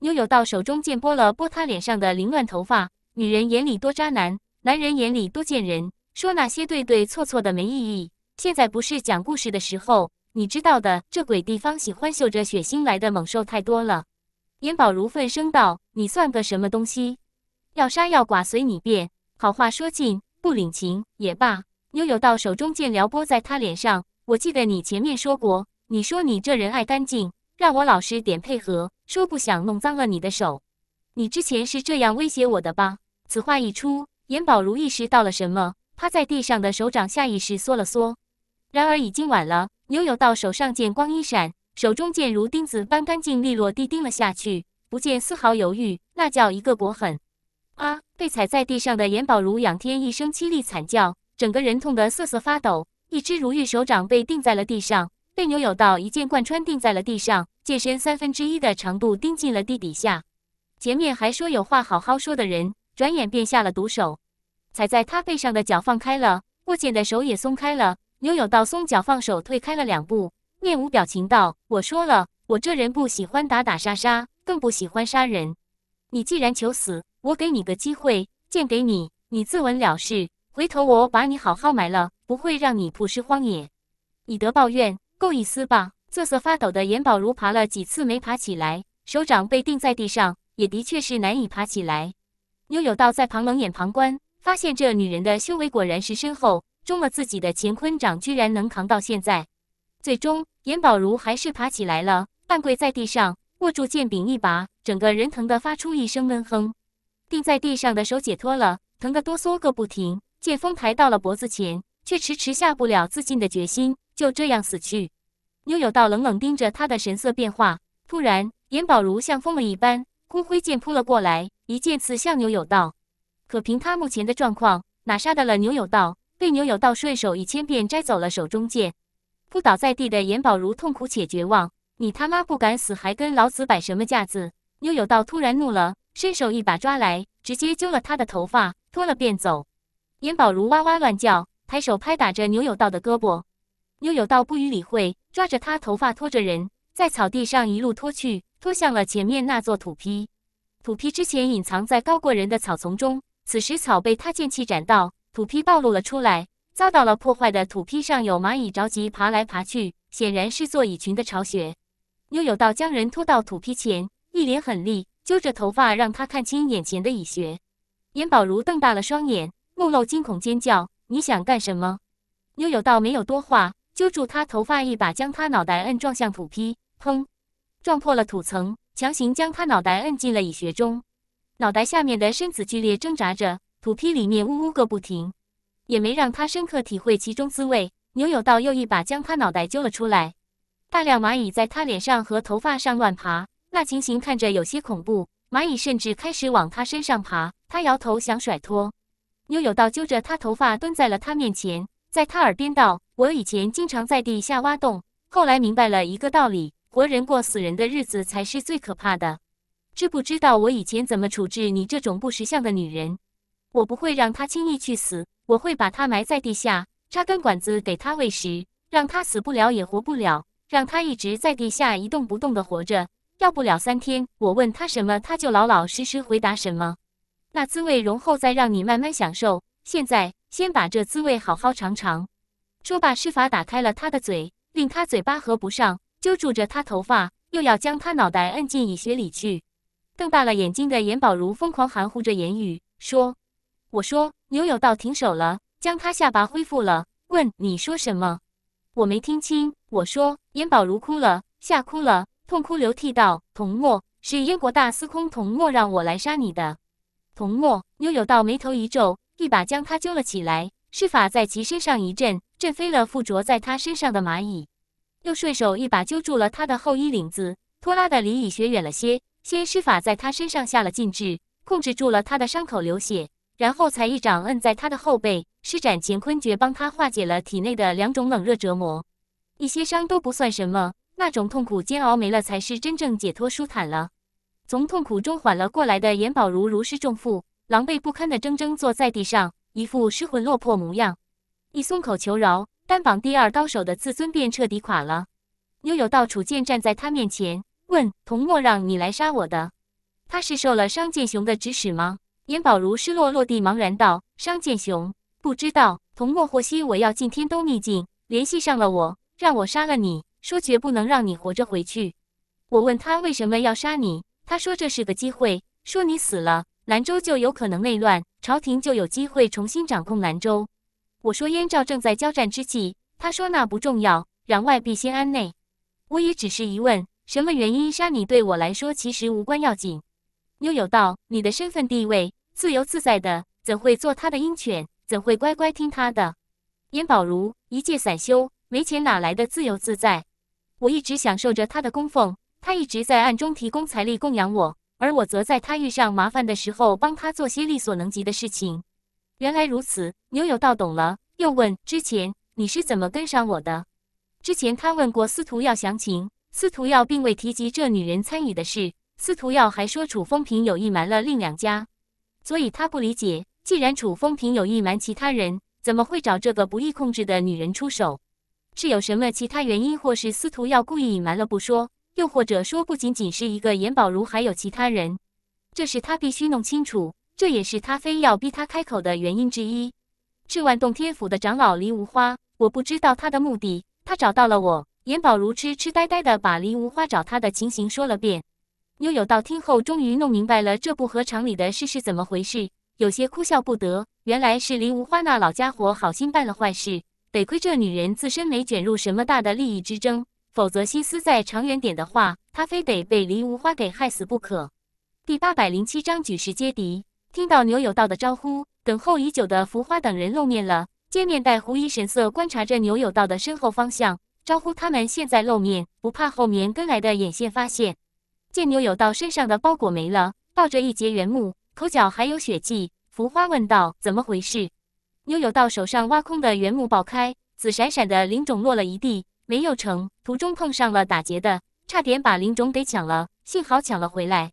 妞妞到手中剑拨了拨他脸上的凌乱头发。女人眼里多渣男，男人眼里多贱人。说那些对对错错的没意义。现在不是讲故事的时候，你知道的，这鬼地方喜欢嗅着血腥来的猛兽太多了。严宝如愤声道：“你算个什么东西？要杀要剐随你便。好话说尽，不领情也罢。”悠悠道：“手中剑撩拨在他脸上。我记得你前面说过，你说你这人爱干净，让我老实点配合，说不想弄脏了你的手。你之前是这样威胁我的吧？”此话一出，严宝如意识到了什么。趴在地上的手掌下意识缩了缩，然而已经晚了。牛有道手上剑光一闪，手中剑如钉子般干净利落地钉了下去，不见丝毫犹豫，那叫一个果狠。啊！被踩在地上的严宝如仰天一声凄厉惨叫，整个人痛得瑟瑟发抖。一只如玉手掌被钉在了地上，被牛有道一剑贯穿，钉在了地上，剑身三分之一的长度钉进了地底下。前面还说有话好好说的人，转眼便下了毒手。踩在他背上的脚放开了，握剑的手也松开了。牛有道松脚放手，退开了两步，面无表情道：“我说了，我这人不喜欢打打杀杀，更不喜欢杀人。你既然求死，我给你个机会，剑给你，你自刎了事。回头我把你好好埋了，不会让你曝尸荒野。以德报怨，够意思吧？”瑟瑟发抖的严宝如爬了几次没爬起来，手掌被钉在地上，也的确是难以爬起来。牛有道在旁冷眼旁观。发现这女人的修为果然是深厚，中了自己的乾坤掌居然能扛到现在。最终，颜宝如还是爬起来了，半跪在地上，握住剑柄一拔，整个人疼得发出一声闷哼。钉在地上的手解脱了，疼得哆嗦个不停。剑锋抬到了脖子前，却迟迟下不了自尽的决心，就这样死去。牛有道冷冷盯着他的神色变化，突然，颜宝如像疯了一般，挥剑扑了过来，一剑刺向牛有道。可凭他目前的状况，哪杀得了牛有道？被牛有道顺手一牵便摘走了手中剑，扑倒在地的严宝如痛苦且绝望：“你他妈不敢死，还跟老子摆什么架子？”牛有道突然怒了，伸手一把抓来，直接揪了他的头发，拖了便走。严宝如哇哇乱叫，抬手拍打着牛有道的胳膊。牛有道不予理会，抓着他头发拖着人，在草地上一路拖去，拖向了前面那座土坯。土坯之前隐藏在高过人的草丛中。此时草被他剑气斩到，土坯暴露了出来，遭到了破坏的土坯上有蚂蚁着急爬来爬去，显然是做蚁群的巢穴。妞有道将人拖到土坯前，一脸狠厉，揪着头发让他看清眼前的蚁穴。严宝如瞪大了双眼，目露惊恐，尖叫：“你想干什么？”妞有道没有多话，揪住他头发，一把将他脑袋摁撞向土坯，砰，撞破了土层，强行将他脑袋摁进了蚁穴中。脑袋下面的身子剧烈挣扎着，土坯里面呜呜个不停，也没让他深刻体会其中滋味。牛有道又一把将他脑袋揪了出来，大量蚂蚁在他脸上和头发上乱爬，那情形看着有些恐怖。蚂蚁甚至开始往他身上爬，他摇头想甩脱，牛有道揪着他头发蹲在了他面前，在他耳边道：“我以前经常在地下挖洞，后来明白了一个道理：活人过死人的日子才是最可怕的。”知不知道我以前怎么处置你这种不识相的女人？我不会让她轻易去死，我会把她埋在地下，插根管子给她喂食，让她死不了也活不了，让她一直在地下一动不动地活着，要不了三天，我问她什么，她就老老实实回答什么。那滋味，容后再让你慢慢享受。现在，先把这滋味好好尝尝。说罢，施法打开了她的嘴，令她嘴巴合不上，揪住着她头发，又要将她脑袋摁进蚁穴里去。瞪大了眼睛的燕宝如疯狂含糊着言语说：“我说牛有道停手了，将他下巴恢复了。”问：“你说什么？我没听清。”我说：“颜宝如哭了，吓哭了，痛哭流涕道：‘童墨是燕国大司空，童墨让我来杀你的。’”童墨牛有道眉头一皱，一把将他揪了起来，施法在其身上一震，震飞了附着在他身上的蚂蚁，又顺手一把揪住了他的后衣领子，拖拉的离蚁穴远了些。先施法在他身上下了禁制，控制住了他的伤口流血，然后才一掌摁在他的后背，施展乾坤诀帮他化解了体内的两种冷热折磨。一些伤都不算什么，那种痛苦煎熬没了，才是真正解脱舒坦了。从痛苦中缓了过来的严宝如如释重负，狼狈不堪的怔怔坐在地上，一副失魂落魄模样。一松口求饶，单榜第二高手的自尊便彻底垮了。又有道楚剑站在他面前。问童墨让你来杀我的，他是受了商剑雄的指使吗？燕宝如失落落地，茫然道：“商剑雄不知道，童墨获悉我要进天都秘境，联系上了我，让我杀了你，说绝不能让你活着回去。我问他为什么要杀你，他说这是个机会，说你死了，兰州就有可能内乱，朝廷就有机会重新掌控兰州。我说燕赵正在交战之际，他说那不重要，攘外必先安内。我也只是疑问。”什么原因杀你？对我来说其实无关要紧。妞有道，你的身份地位自由自在的，怎会做他的鹰犬？怎会乖乖听他的？燕宝如一介散修，没钱哪来的自由自在？我一直享受着他的供奉，他一直在暗中提供财力供养我，而我则在他遇上麻烦的时候帮他做些力所能及的事情。原来如此，牛有道懂了，又问：之前你是怎么跟上我的？之前他问过司徒要详情。司徒耀并未提及这女人参与的事。司徒耀还说，楚风平有意瞒了另两家，所以他不理解，既然楚风平有意瞒其他人，怎么会找这个不易控制的女人出手？是有什么其他原因，或是司徒耀故意隐瞒了不说，又或者说不仅仅是一个颜宝如，还有其他人？这是他必须弄清楚，这也是他非要逼他开口的原因之一。赤万洞天府的长老黎无花，我不知道他的目的，他找到了我。严宝如痴痴呆呆地把林无花找他的情形说了遍，牛有道听后终于弄明白了这不合常理的事是怎么回事，有些哭笑不得。原来是林无花那老家伙好心办了坏事，得亏这女人自身没卷入什么大的利益之争，否则心思再长远点的话，她非得被林无花给害死不可。第八百零七章举世接敌。听到牛有道的招呼，等候已久的浮花等人露面了，见面带狐疑神色，观察着牛有道的身后方向。招呼他们现在露面，不怕后面跟来的眼线发现。见牛有道身上的包裹没了，抱着一截原木，口角还有血迹。浮花问道：“怎么回事？”牛有道手上挖空的原木爆开，紫闪闪的灵种落了一地，没有成。途中碰上了打劫的，差点把灵种给抢了，幸好抢了回来。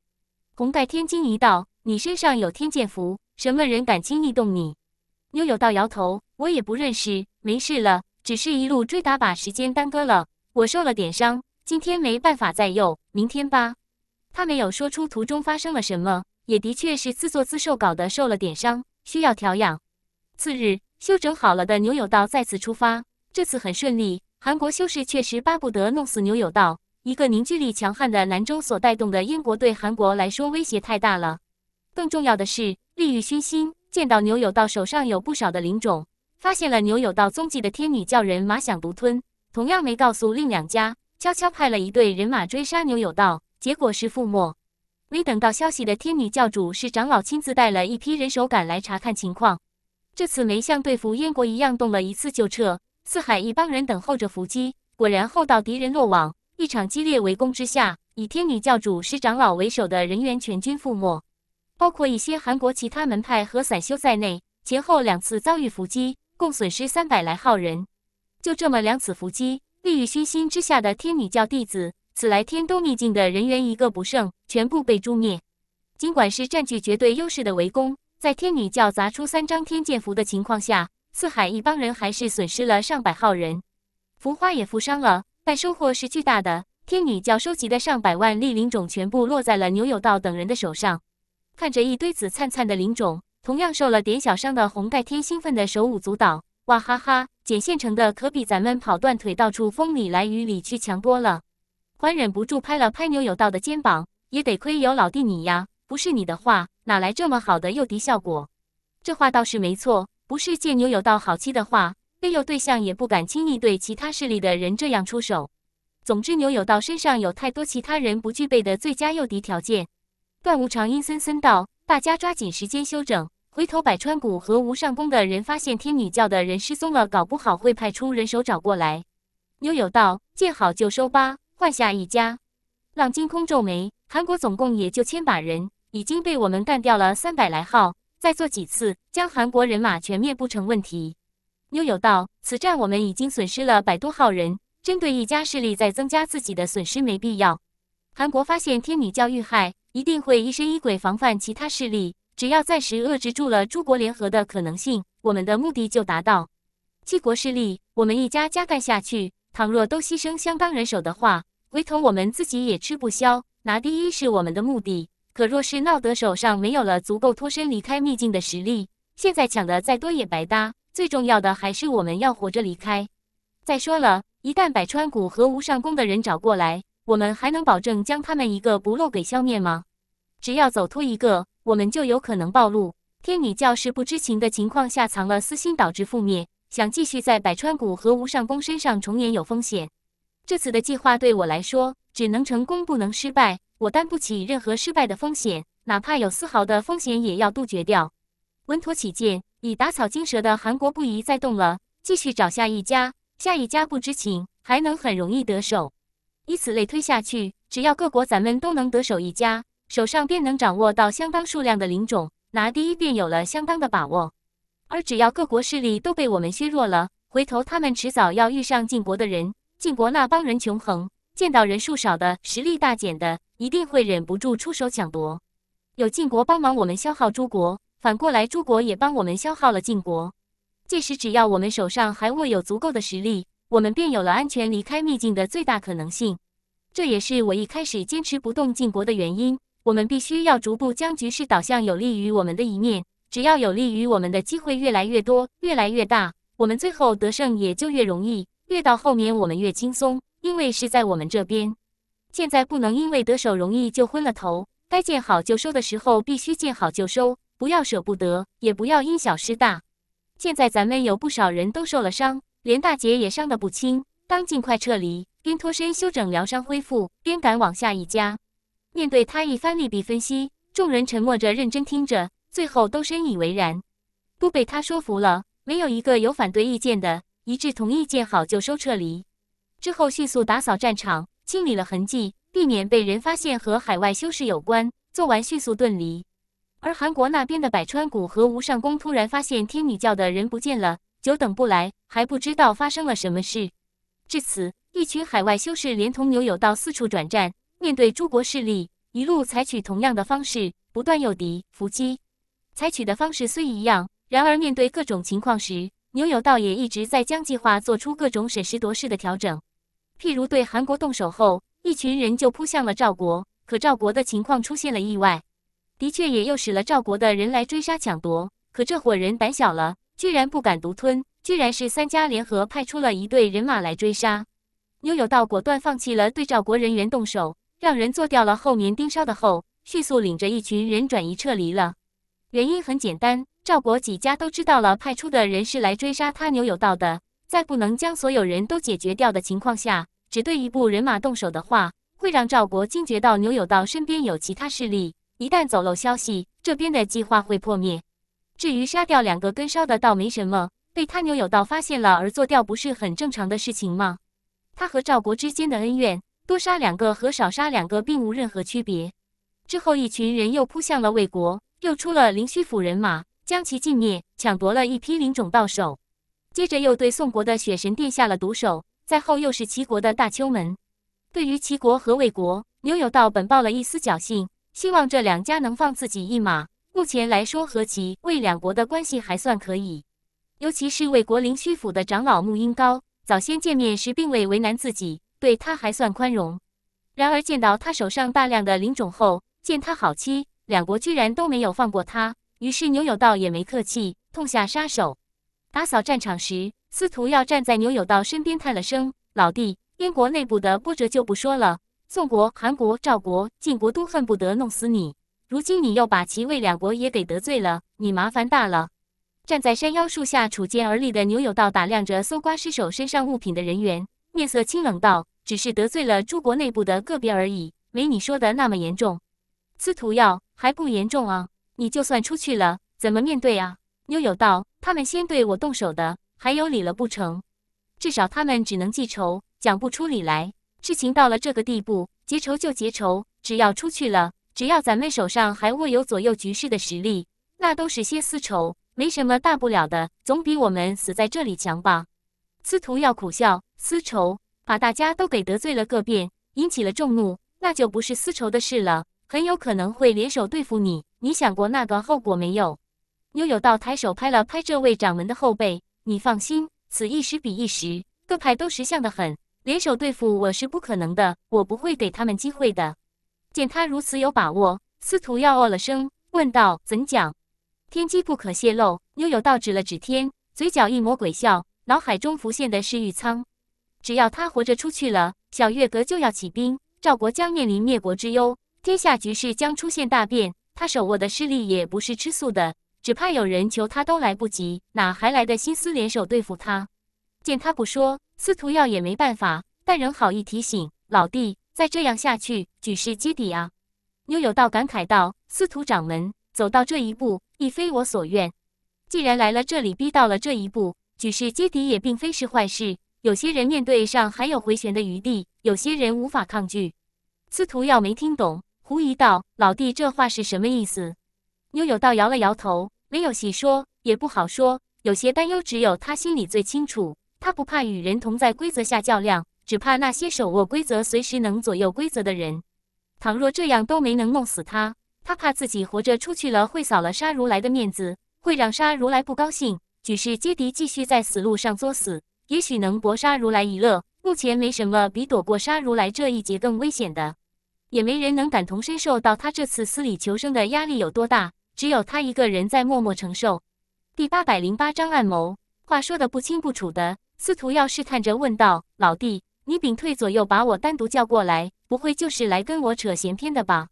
红盖天惊一道，你身上有天剑符，什么人敢轻易动你？牛有道摇头：“我也不认识，没事了。”只是一路追打，把时间耽搁了。我受了点伤，今天没办法再用，明天吧。他没有说出途中发生了什么，也的确是自作自受，搞得受了点伤，需要调养。次日，休整好了的牛友道再次出发，这次很顺利。韩国修士确实巴不得弄死牛友道，一个凝聚力强悍的南州所带动的燕国对韩国来说威胁太大了。更重要的是，利欲熏心，见到牛友道手上有不少的灵种。发现了牛有道踪迹的天女教人马想独吞，同样没告诉另两家，悄悄派了一队人马追杀牛有道，结果是覆没。没等到消息的天女教主是长老亲自带了一批人手赶来查看情况，这次没像对付燕国一样动了一次就撤。四海一帮人等候着伏击，果然后到敌人落网。一场激烈围攻之下，以天女教主师长老为首的人员全军覆没，包括一些韩国其他门派和散修在内，前后两次遭遇伏击。共损失三百来号人，就这么两次伏击，利欲熏心之下的天女教弟子，此来天都秘境的人员一个不剩，全部被诛灭。尽管是占据绝对优势的围攻，在天女教砸出三张天剑符的情况下，四海一帮人还是损失了上百号人，浮花也负伤了，但收获是巨大的。天女教收集的上百万粒灵种，全部落在了牛有道等人的手上。看着一堆紫灿灿的灵种。同样受了点小伤的红盖天兴奋的手舞足蹈，哇哈哈！捡现成的可比咱们跑断腿到处风里来雨里去强多了。还忍不住拍了拍牛有道的肩膀，也得亏有老弟你呀，不是你的话，哪来这么好的诱敌效果？这话倒是没错，不是借牛有道好欺的话，被诱对象也不敢轻易对其他势力的人这样出手。总之，牛有道身上有太多其他人不具备的最佳诱敌条件。段无常阴森森道：“大家抓紧时间休整。”回头，百川谷和无上宫的人发现天女教的人失踪了，搞不好会派出人手找过来。妞有道，见好就收吧，换下一家。浪惊空皱眉，韩国总共也就千把人，已经被我们干掉了三百来号，再做几次，将韩国人马全灭不成问题。妞有道，此战我们已经损失了百多号人，针对一家势力再增加自己的损失没必要。韩国发现天女教遇害，一定会疑神疑鬼，防范其他势力。只要暂时遏制住了诸国联合的可能性，我们的目的就达到。七国势力，我们一家加干下去，倘若都牺牲相当人手的话，回头我们自己也吃不消。拿第一是我们的目的，可若是闹得手上没有了足够脱身离开秘境的实力，现在抢的再多也白搭。最重要的还是我们要活着离开。再说了，一旦百川谷和无上宫的人找过来，我们还能保证将他们一个不漏给消灭吗？只要走脱一个。我们就有可能暴露。天女教是不知情的情况下藏了私心导致覆灭，想继续在百川谷和无上宫身上重演有风险。这次的计划对我来说只能成功不能失败，我担不起任何失败的风险，哪怕有丝毫的风险也要杜绝掉。稳妥起见，已打草惊蛇的韩国不宜再动了，继续找下一家，下一家不知情还能很容易得手，以此类推下去，只要各国咱们都能得手一家。手上便能掌握到相当数量的灵种，拿第一便有了相当的把握。而只要各国势力都被我们削弱了，回头他们迟早要遇上晋国的人。晋国那帮人穷横，见到人数少的、实力大减的，一定会忍不住出手抢夺。有晋国帮忙，我们消耗诸国；反过来，诸国也帮我们消耗了晋国。届时，只要我们手上还握有足够的实力，我们便有了安全离开秘境的最大可能性。这也是我一开始坚持不动晋国的原因。我们必须要逐步将局势导向有利于我们的一面。只要有利于我们的机会越来越多、越来越大，我们最后得胜也就越容易。越到后面我们越轻松，因为是在我们这边。现在不能因为得手容易就昏了头，该见好就收的时候必须见好就收，不要舍不得，也不要因小失大。现在咱们有不少人都受了伤，连大姐也伤得不轻，当尽快撤离，边脱身休整疗伤恢复，边赶往下一家。面对他一番利弊分析，众人沉默着认真听着，最后都深以为然，都被他说服了，没有一个有反对意见的，一致同意建好就收撤离。之后迅速打扫战场，清理了痕迹，避免被人发现和海外修士有关。做完迅速遁离。而韩国那边的百川谷和无上宫突然发现天女教的人不见了，久等不来，还不知道发生了什么事。至此，一群海外修士连同牛友道四处转战。面对诸国势力，一路采取同样的方式，不断诱敌伏击。采取的方式虽一样，然而面对各种情况时，牛有道也一直在将计划做出各种审时度势的调整。譬如对韩国动手后，一群人就扑向了赵国，可赵国的情况出现了意外，的确也诱使了赵国的人来追杀抢夺。可这伙人胆小了，居然不敢独吞，居然是三家联合派出了一队人马来追杀。牛有道果断放弃了对赵国人员动手。让人做掉了后面盯梢的后，迅速领着一群人转移撤离了。原因很简单，赵国几家都知道了派出的人是来追杀他牛有道的。在不能将所有人都解决掉的情况下，只对一部人马动手的话，会让赵国惊觉到牛有道身边有其他势力。一旦走漏消息，这边的计划会破灭。至于杀掉两个跟梢的，倒没什么，被他牛有道发现了而做掉，不是很正常的事情吗？他和赵国之间的恩怨。多杀两个和少杀两个并无任何区别。之后，一群人又扑向了魏国，又出了灵虚府人马，将其尽灭，抢夺了一批灵种到手。接着又对宋国的血神殿下了毒手。再后又是齐国的大丘门。对于齐国和魏国，牛有道本抱了一丝侥幸，希望这两家能放自己一马。目前来说，和齐、魏两国的关系还算可以，尤其是魏国灵虚府的长老穆英高，早先见面时并未为难自己。对他还算宽容，然而见到他手上大量的灵种后，见他好欺，两国居然都没有放过他。于是牛有道也没客气，痛下杀手。打扫战场时，司徒耀站在牛有道身边，叹了声：“老弟，燕国内部的波折就不说了，宋国、韩国、赵国、晋国都恨不得弄死你。如今你又把齐、魏两国也给得罪了，你麻烦大了。”站在山腰树下处剑而立的牛有道打量着搜刮尸首身上物品的人员，面色清冷道。只是得罪了诸国内部的个别而已，没你说的那么严重。司徒耀还不严重啊？你就算出去了，怎么面对啊？妞友道：“他们先对我动手的，还有理了不成？至少他们只能记仇，讲不出理来。事情到了这个地步，结仇就结仇，只要出去了，只要咱们手上还握有左右局势的实力，那都是些私仇，没什么大不了的，总比我们死在这里强吧？”司徒耀苦笑，私仇。把大家都给得罪了个遍，引起了众怒，那就不是私仇的事了，很有可能会联手对付你。你想过那个后果没有？妞有道抬手拍了拍这位掌门的后背，你放心，此一时彼一时，各派都识相的很，联手对付我是不可能的，我不会给他们机会的。见他如此有把握，司徒耀哦了声，问道：“怎讲？”天机不可泄露。妞有道指了指天，嘴角一抹鬼笑，脑海中浮现的是玉仓。只要他活着出去了，小月阁就要起兵，赵国将面临灭国之忧，天下局势将出现大变。他手握的势力也不是吃素的，只怕有人求他都来不及，哪还来的心思联手对付他？见他不说，司徒耀也没办法，但仍好意提醒老弟：再这样下去，举世皆敌啊！妞有道感慨道：“司徒掌门走到这一步，亦非我所愿。既然来了这里，逼到了这一步，举世皆敌也并非是坏事。”有些人面对上还有回旋的余地，有些人无法抗拒。司徒耀没听懂，狐疑道：“老弟这话是什么意思？”妞有道摇了摇头，没有细说，也不好说。有些担忧，只有他心里最清楚。他不怕与人同在规则下较量，只怕那些手握规则、随时能左右规则的人。倘若这样都没能弄死他，他怕自己活着出去了会扫了沙如来的面子，会让沙如来不高兴，举世皆敌，继续在死路上作死。也许能搏杀如来一乐，目前没什么比躲过杀如来这一劫更危险的，也没人能感同身受到他这次死里求生的压力有多大，只有他一个人在默默承受。第八百零八章暗谋。话说的不清不楚的，司徒耀试探着问道：“老弟，你屏退左右，把我单独叫过来，不会就是来跟我扯闲篇的吧？”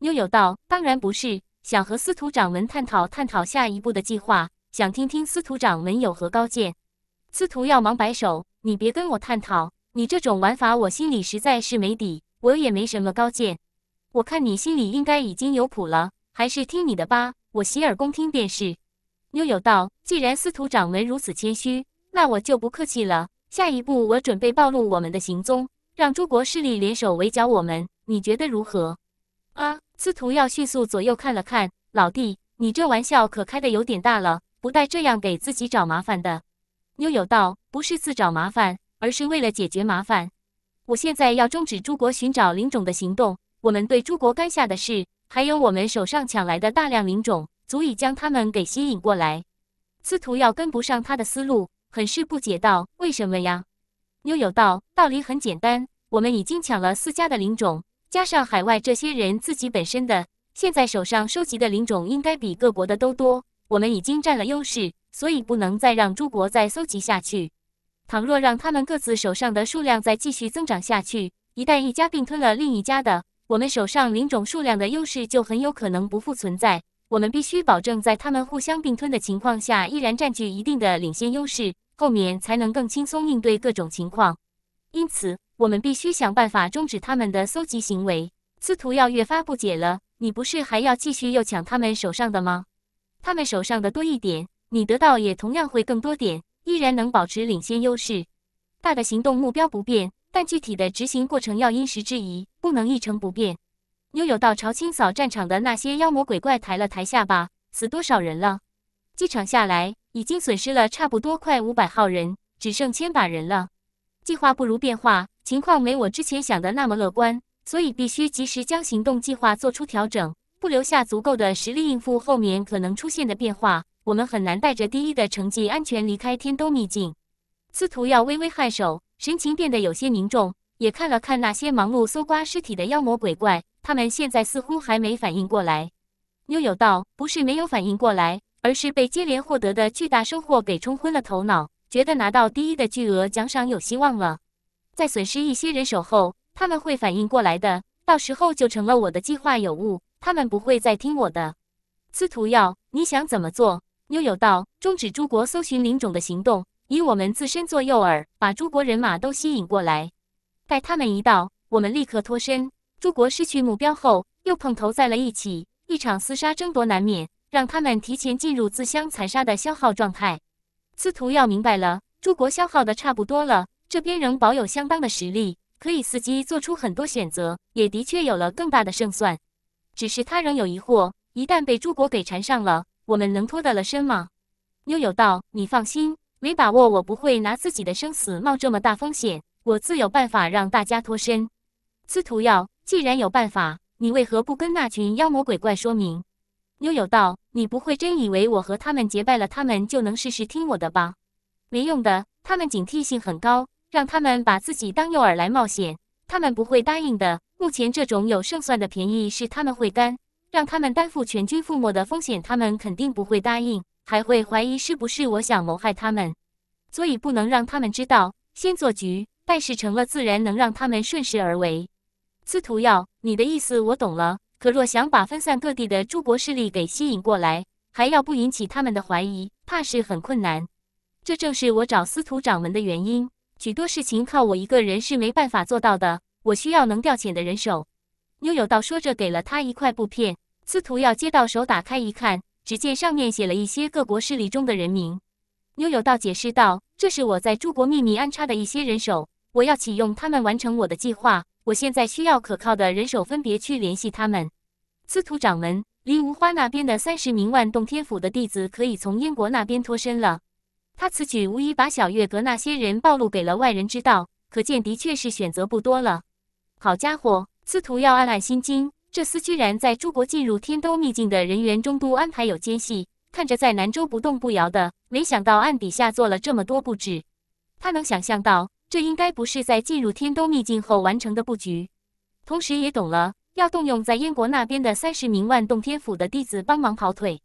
妞友道：“当然不是，想和司徒掌门探讨探讨下一步的计划，想听听司徒掌门有何高见。”司徒耀忙摆手：“你别跟我探讨，你这种玩法我心里实在是没底，我也没什么高见。我看你心里应该已经有谱了，还是听你的吧，我洗耳恭听便是。”妞妞道：“既然司徒掌门如此谦虚，那我就不客气了。下一步我准备暴露我们的行踪，让诸国势力联手围剿我们，你觉得如何？”啊！司徒耀迅速左右看了看：“老弟，你这玩笑可开的有点大了，不带这样给自己找麻烦的。”妞有道不是自找麻烦，而是为了解决麻烦。我现在要终止诸国寻找灵种的行动。我们对诸国干下的事，还有我们手上抢来的大量灵种，足以将他们给吸引过来。司徒耀跟不上他的思路，很是不解道：“为什么呀？”妞有道道理很简单，我们已经抢了四家的灵种，加上海外这些人自己本身的，现在手上收集的灵种应该比各国的都多。我们已经占了优势。所以不能再让诸国再搜集下去。倘若让他们各自手上的数量再继续增长下去，一旦一家并吞了另一家的，我们手上零种数量的优势就很有可能不复存在。我们必须保证，在他们互相并吞的情况下，依然占据一定的领先优势，后面才能更轻松应对各种情况。因此，我们必须想办法终止他们的搜集行为。司徒耀越发不解了：“你不是还要继续又抢他们手上的吗？他们手上的多一点。”你得到也同样会更多点，依然能保持领先优势。大的行动目标不变，但具体的执行过程要因时制宜，不能一成不变。妞友道朝清扫战场的那些妖魔鬼怪抬了抬下巴：“死多少人了？机场下来已经损失了差不多快五百号人，只剩千把人了。计划不如变化，情况没我之前想的那么乐观，所以必须及时将行动计划做出调整，不留下足够的实力应付后面可能出现的变化。”我们很难带着第一的成绩安全离开天都秘境。司徒耀微微颔首，神情变得有些凝重，也看了看那些忙碌搜刮尸体的妖魔鬼怪。他们现在似乎还没反应过来。妞友道不是没有反应过来，而是被接连获得的巨大收获给冲昏了头脑，觉得拿到第一的巨额奖赏有希望了。在损失一些人手后，他们会反应过来的。到时候就成了我的计划有误，他们不会再听我的。司徒耀，你想怎么做？悠悠道终止诸国搜寻灵种的行动，以我们自身做诱饵，把诸国人马都吸引过来。待他们一到，我们立刻脱身。诸国失去目标后，又碰头在了一起，一场厮杀争夺难免，让他们提前进入自相残杀的消耗状态。司徒要明白了，诸国消耗的差不多了，这边仍保有相当的实力，可以伺机做出很多选择，也的确有了更大的胜算。只是他仍有疑惑，一旦被诸国给缠上了。我们能脱得了身吗？妞有道，你放心，没把握我不会拿自己的生死冒这么大风险，我自有办法让大家脱身。司徒耀，既然有办法，你为何不跟那群妖魔鬼怪说明？妞有道，你不会真以为我和他们结拜了，他们就能试试听我的吧？没用的，他们警惕性很高，让他们把自己当诱饵来冒险，他们不会答应的。目前这种有胜算的便宜是他们会干。让他们担负全军覆没的风险，他们肯定不会答应，还会怀疑是不是我想谋害他们，所以不能让他们知道。先做局，待事成了，自然能让他们顺势而为。司徒耀，你的意思我懂了。可若想把分散各地的诸国势力给吸引过来，还要不引起他们的怀疑，怕是很困难。这正是我找司徒掌门的原因。许多事情靠我一个人是没办法做到的，我需要能调遣的人手。牛有道说着，给了他一块布片。司徒耀接到手，打开一看，只见上面写了一些各国势力中的人名。妞有道解释道：“这是我在诸国秘密安插的一些人手，我要启用他们完成我的计划。我现在需要可靠的人手，分别去联系他们。”司徒掌门，离无花那边的三十名万洞天府的弟子可以从燕国那边脱身了。他此举无疑把小月阁那些人暴露给了外人知道，可见的确是选择不多了。好家伙，司徒耀暗暗心惊。这厮居然在诸国进入天都秘境的人员中都安排有奸细，看着在南州不动不摇的，没想到暗底下做了这么多布置。他能想象到，这应该不是在进入天都秘境后完成的布局。同时也懂了，要动用在燕国那边的三十名万洞天府的弟子帮忙跑腿。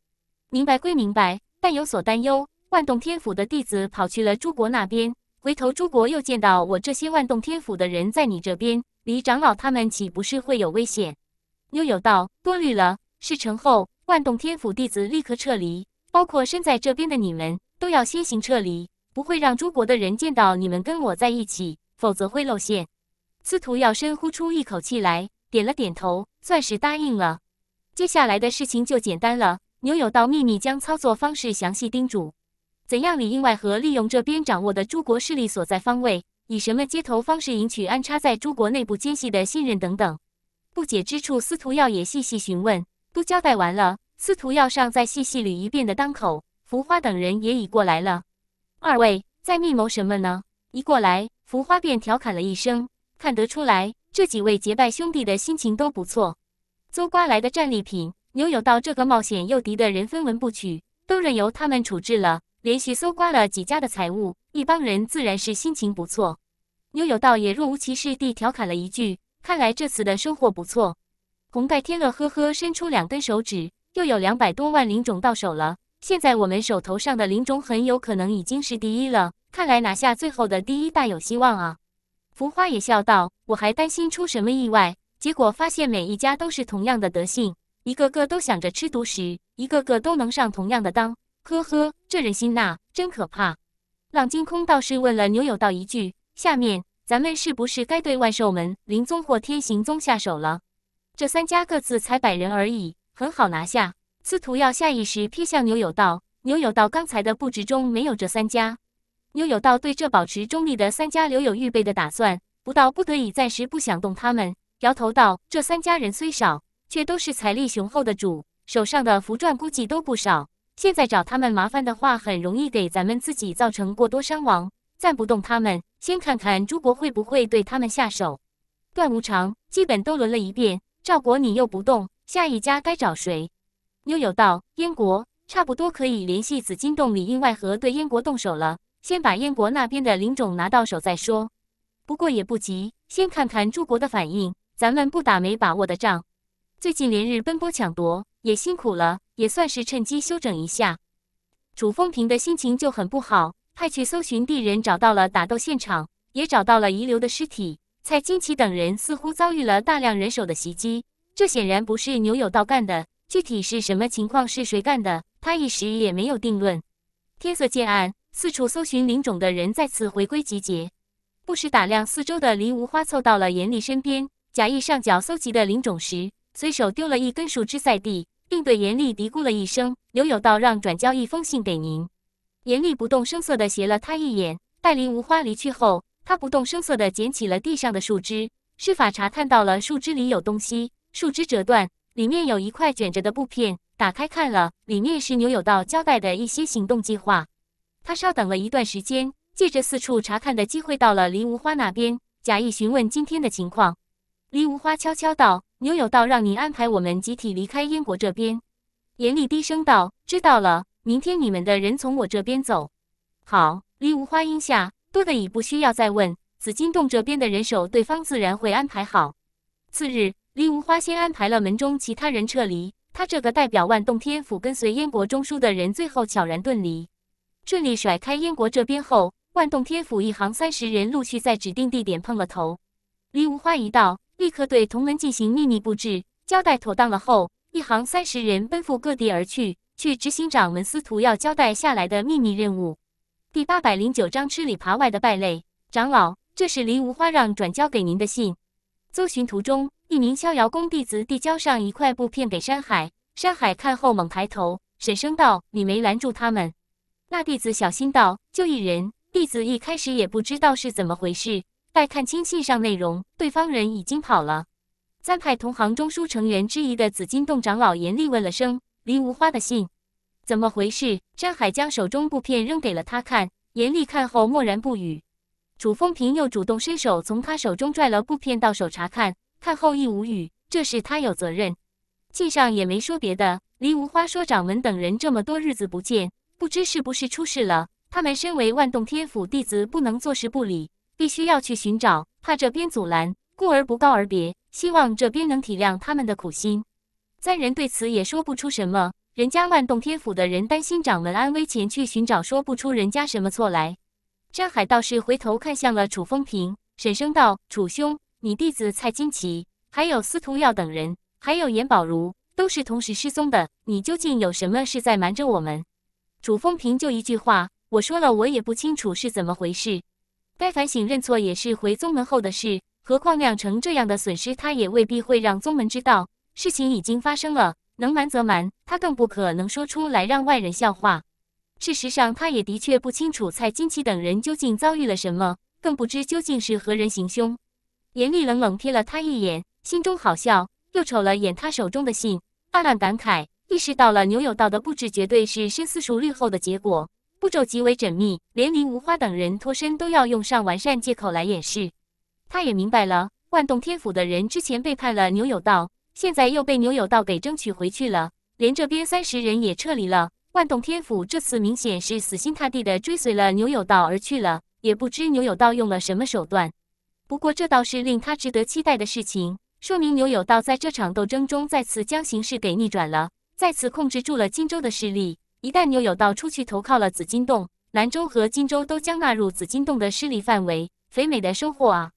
明白归明白，但有所担忧。万洞天府的弟子跑去了诸国那边，回头诸国又见到我这些万洞天府的人在你这边，李长老他们岂不是会有危险？牛有道，多虑了。事成后，万洞天府弟子立刻撤离，包括身在这边的你们，都要先行撤离，不会让诸国的人见到你们跟我在一起，否则会露馅。司徒耀深呼出一口气来，点了点头，算是答应了。接下来的事情就简单了。牛有道秘密将操作方式详细叮嘱：怎样里应外合，利用这边掌握的诸国势力所在方位，以什么接头方式赢取安插在诸国内部奸细的信任等等。不解之处，司徒耀也细细询问。都交代完了，司徒耀尚在细细捋一遍的当口，浮花等人也已过来了。二位在密谋什么呢？一过来，浮花便调侃了一声，看得出来，这几位结拜兄弟的心情都不错。搜刮来的战利品，牛有道这个冒险诱敌的人分文不取，都任由他们处置了。连续搜刮了几家的财物，一帮人自然是心情不错。牛有道也若无其事地调侃了一句。看来这次的收获不错，红盖天乐呵呵伸出两根手指，又有两百多万灵种到手了。现在我们手头上的灵种很有可能已经是第一了，看来拿下最后的第一大有希望啊！浮花也笑道：“我还担心出什么意外，结果发现每一家都是同样的德性，一个个都想着吃独食，一个个都能上同样的当。呵呵，这人心呐，真可怕。”浪金空倒是问了牛友道一句：“下面。”咱们是不是该对万寿门、灵宗或天行宗下手了？这三家各自才百人而已，很好拿下。司徒耀下意识瞥向牛有道，牛有道刚才的布置中没有这三家。牛有道对这保持中立的三家留有预备的打算，不到不得已，暂时不想动他们。摇头道：“这三家人虽少，却都是财力雄厚的主，手上的符篆估计都不少。现在找他们麻烦的话，很容易给咱们自己造成过多伤亡。”干不动他们，先看看诸国会不会对他们下手。段无常，基本都轮了一遍，赵国你又不动，下一家该找谁？妞友道，燕国差不多可以联系紫金洞里应外合，对燕国动手了。先把燕国那边的灵种拿到手再说。不过也不急，先看看诸国的反应。咱们不打没把握的仗。最近连日奔波抢夺，也辛苦了，也算是趁机休整一下。楚风平的心情就很不好。派去搜寻地人找到了打斗现场，也找到了遗留的尸体。蔡金奇等人似乎遭遇了大量人手的袭击，这显然不是牛有道干的。具体是什么情况，是谁干的，他一时也没有定论。天色渐暗，四处搜寻林种的人再次回归集结，不时打量四周的林无花凑到了严厉身边，假意上脚搜集的林种时，随手丢了一根树枝在地，并对严厉嘀咕了一声：“牛有道让转交一封信给您。”严厉不动声色地斜了他一眼。待林无花离去后，他不动声色地捡起了地上的树枝，施法查看到了树枝里有东西。树枝折断，里面有一块卷着的布片。打开看了，里面是牛有道交代的一些行动计划。他稍等了一段时间，借着四处查看的机会，到了林无花那边，假意询问今天的情况。林无花悄悄道：“牛有道让你安排我们集体离开燕国这边。”严厉低声道：“知道了。”明天你们的人从我这边走。好，李无花应下，多的已不需要再问。紫金洞这边的人手，对方自然会安排好。次日，李无花先安排了门中其他人撤离，他这个代表万洞天府跟随燕国中枢的人，最后悄然遁离。顺利甩开燕国这边后，万洞天府一行三十人陆续在指定地点碰了头。李无花一到，立刻对同门进行秘密布置，交代妥当了后，一行三十人奔赴各地而去。去执行长文司徒要交代下来的秘密任务。第八百零九章吃里扒外的败类。长老，这是林无花让转交给您的信。搜寻途中，一名逍遥宫弟子递交上一块布片给山海。山海看后猛抬头，沈声道：“你没拦住他们？”那弟子小心道：“就一人。”弟子一开始也不知道是怎么回事，待看清信上内容，对方人已经跑了。三派同行中枢成员之一的紫金洞长老严厉问了声。黎无花的信，怎么回事？张海将手中布片扔给了他看。严厉看后默然不语。楚风平又主动伸手从他手中拽了布片到手查看，看后亦无语。这事他有责任。信上也没说别的。黎无花说：“掌门等人这么多日子不见，不知是不是出事了。他们身为万洞天府弟子，不能坐视不理，必须要去寻找，怕这边阻拦，故而不告而别。希望这边能体谅他们的苦心。”三人对此也说不出什么。人家万洞天府的人担心掌门安危，前去寻找，说不出人家什么错来。山海倒是回头看向了楚风平，沈声道：“楚兄，你弟子蔡金奇，还有司徒耀等人，还有严宝如，都是同时失踪的。你究竟有什么事在瞒着我们？”楚风平就一句话：“我说了，我也不清楚是怎么回事。该反省认错也是回宗门后的事，何况酿成这样的损失，他也未必会让宗门知道。”事情已经发生了，能瞒则瞒，他更不可能说出来让外人笑话。事实上，他也的确不清楚蔡金奇等人究竟遭遇了什么，更不知究竟是何人行凶。严厉冷冷瞥了他一眼，心中好笑，又瞅了眼他手中的信，暗暗感慨，意识到了牛有道的布置绝对是深思熟虑后的结果，步骤极为缜密，连林无花等人脱身都要用上完善借口来掩饰。他也明白了，万洞天府的人之前背叛了牛有道。现在又被牛有道给争取回去了，连这边三十人也撤离了。万洞天府这次明显是死心塌地的追随了牛有道而去了，也不知牛有道用了什么手段。不过这倒是令他值得期待的事情，说明牛有道在这场斗争中再次将形势给逆转了，再次控制住了荆州的势力。一旦牛有道出去投靠了紫金洞，兰州和荆州都将纳入紫金洞的势力范围，肥美的收获啊！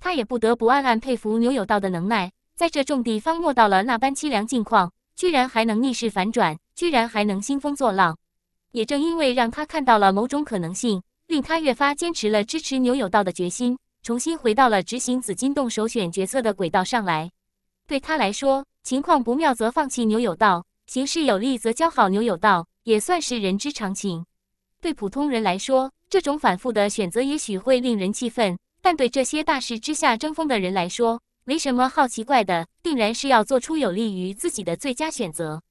他也不得不暗暗佩服牛有道的能耐。在这种地方落到了那般凄凉境况，居然还能逆势反转，居然还能兴风作浪。也正因为让他看到了某种可能性，令他越发坚持了支持牛有道的决心，重新回到了执行紫金洞首选角色的轨道上来。对他来说，情况不妙则放弃牛有道，形势有利则交好牛有道，也算是人之常情。对普通人来说，这种反复的选择也许会令人气愤，但对这些大势之下争锋的人来说，没什么好奇怪的，定然是要做出有利于自己的最佳选择。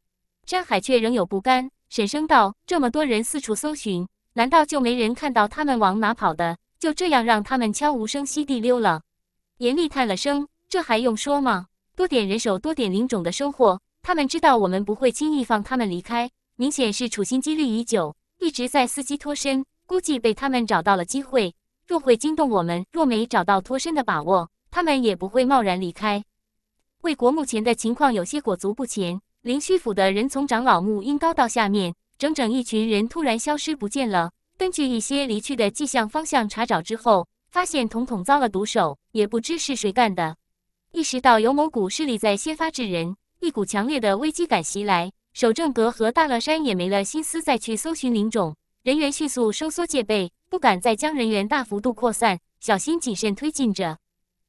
山海却仍有不甘，沈声道：“这么多人四处搜寻，难道就没人看到他们往哪跑的？就这样让他们悄无声息地溜了？”严厉叹了声：“这还用说吗？多点人手，多点灵种的收获。他们知道我们不会轻易放他们离开，明显是处心积虑已久，一直在伺机脱身。估计被他们找到了机会，若会惊动我们，若没找到脱身的把握。”他们也不会贸然离开。魏国目前的情况有些裹足不前。灵虚府的人从长老墓阴高到下面，整整一群人突然消失不见了。根据一些离去的迹象方向查找之后，发现统统遭了毒手，也不知是谁干的。意识到游某股势力在先发制人，一股强烈的危机感袭来。守正阁和大乐山也没了心思再去搜寻灵种，人员迅速收缩戒备，不敢再将人员大幅度扩散，小心谨慎推进着。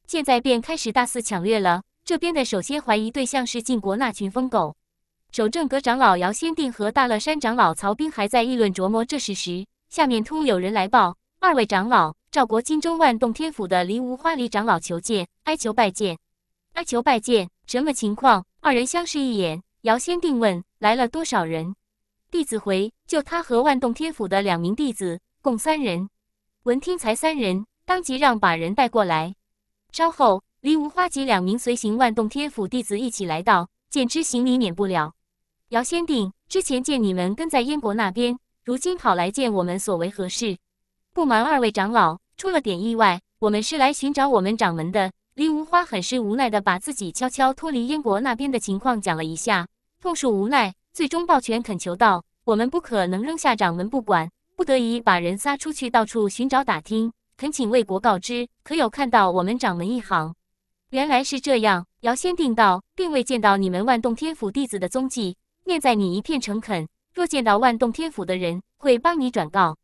现在便开始大肆抢掠了。这边的首先怀疑对象是晋国那群疯狗。守正阁长老姚先定和大乐山长老曹兵还在议论琢磨这事时，下面突有人来报：“二位长老，赵国金州万洞天府的林无花黎长老求见，哀求拜见，哀求拜见。”什么情况？二人相视一眼，姚先定问：“来了多少人？”弟子回：“就他和万洞天府的两名弟子，共三人。”闻听才三人，当即让把人带过来。稍后，黎无花及两名随行万洞天府弟子一起来到，见之行李免不了。姚仙定之前见你们跟在燕国那边，如今跑来见我们，所为何事？不瞒二位长老，出了点意外，我们是来寻找我们掌门的。黎无花很是无奈地把自己悄悄脱离燕国那边的情况讲了一下，痛述无奈，最终抱拳恳求道：“我们不可能扔下掌门不管，不得已把人撒出去到处寻找打听。”恳请魏国告知，可有看到我们掌门一行？原来是这样，姚先定道，并未见到你们万洞天府弟子的踪迹。念在你一片诚恳，若见到万洞天府的人，会帮你转告。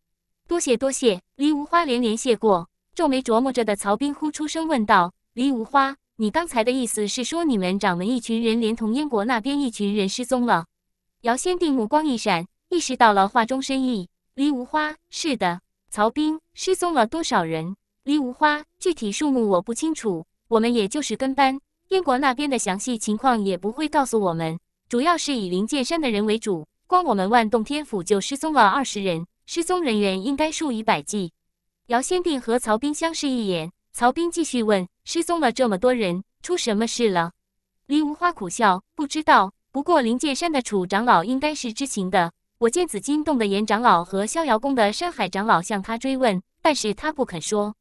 多谢多谢，黎无花连连谢过，皱眉琢磨着的曹兵忽出声问道：“黎无花，你刚才的意思是说，你们掌门一群人，连同燕国那边一群人失踪了？”姚先定目光一闪，意识到了话中深意。黎无花：“是的。”曹兵失踪了多少人？黎无花，具体数目我不清楚。我们也就是跟班，燕国那边的详细情况也不会告诉我们。主要是以灵界山的人为主，光我们万洞天府就失踪了二十人，失踪人员应该数以百计。姚先定和曹兵相视一眼，曹兵继续问：失踪了这么多人，出什么事了？黎无花苦笑，不知道。不过灵界山的楚长老应该是知情的。我见紫金洞的严长老和逍遥宫的山海长老向他追问，但是他不肯说。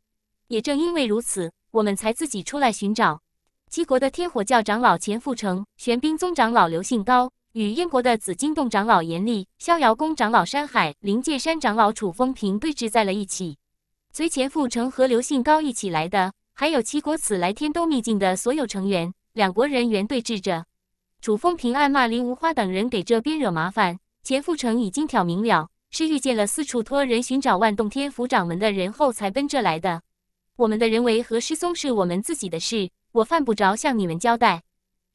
也正因为如此，我们才自己出来寻找。七国的天火教长老钱富成、玄冰宗长老刘信高，与燕国的紫金洞长老严立、逍遥宫长老山海、灵界山长老楚风平对峙在了一起。随钱富成和刘信高一起来的，还有七国此来天都秘境的所有成员。两国人员对峙着。楚风平暗骂林无花等人给这边惹麻烦。钱富成已经挑明了，是遇见了四处托人寻找万洞天府掌门的人后才奔这来的。我们的人为和失踪是我们自己的事，我犯不着向你们交代。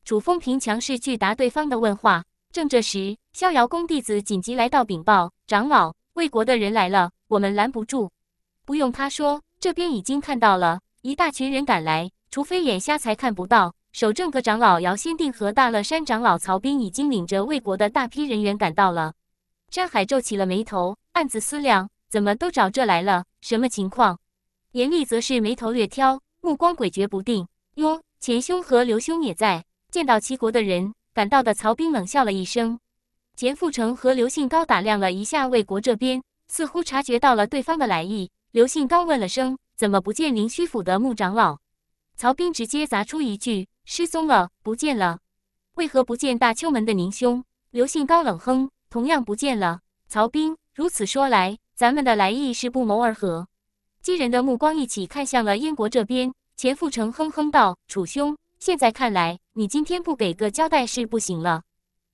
楚风平强势拒答对方的问话。正这时，逍遥宫弟子紧急来到禀报：长老，魏国的人来了，我们拦不住。不用他说，这边已经看到了一大群人赶来，除非眼瞎才看不到。守正阁长老姚先定和大乐山长老曹斌已经领着魏国的大批人员赶到了。山海皱起了眉头，暗自思量：怎么都找这来了？什么情况？严厉则是眉头略挑，目光诡谲不定。哟，钱兄和刘兄也在。见到齐国的人赶到的曹斌冷笑了一声。钱富成和刘信高打量了一下魏国这边，似乎察觉到了对方的来意。刘信高问了声：怎么不见灵虚府的木长老？曹斌直接砸出一句。失踪了，不见了，为何不见大邱门的宁兄？刘信刚冷哼，同样不见了。曹兵如此说来，咱们的来意是不谋而合。几人的目光一起看向了燕国这边。钱复成哼哼道：“楚兄，现在看来，你今天不给个交代是不行了。”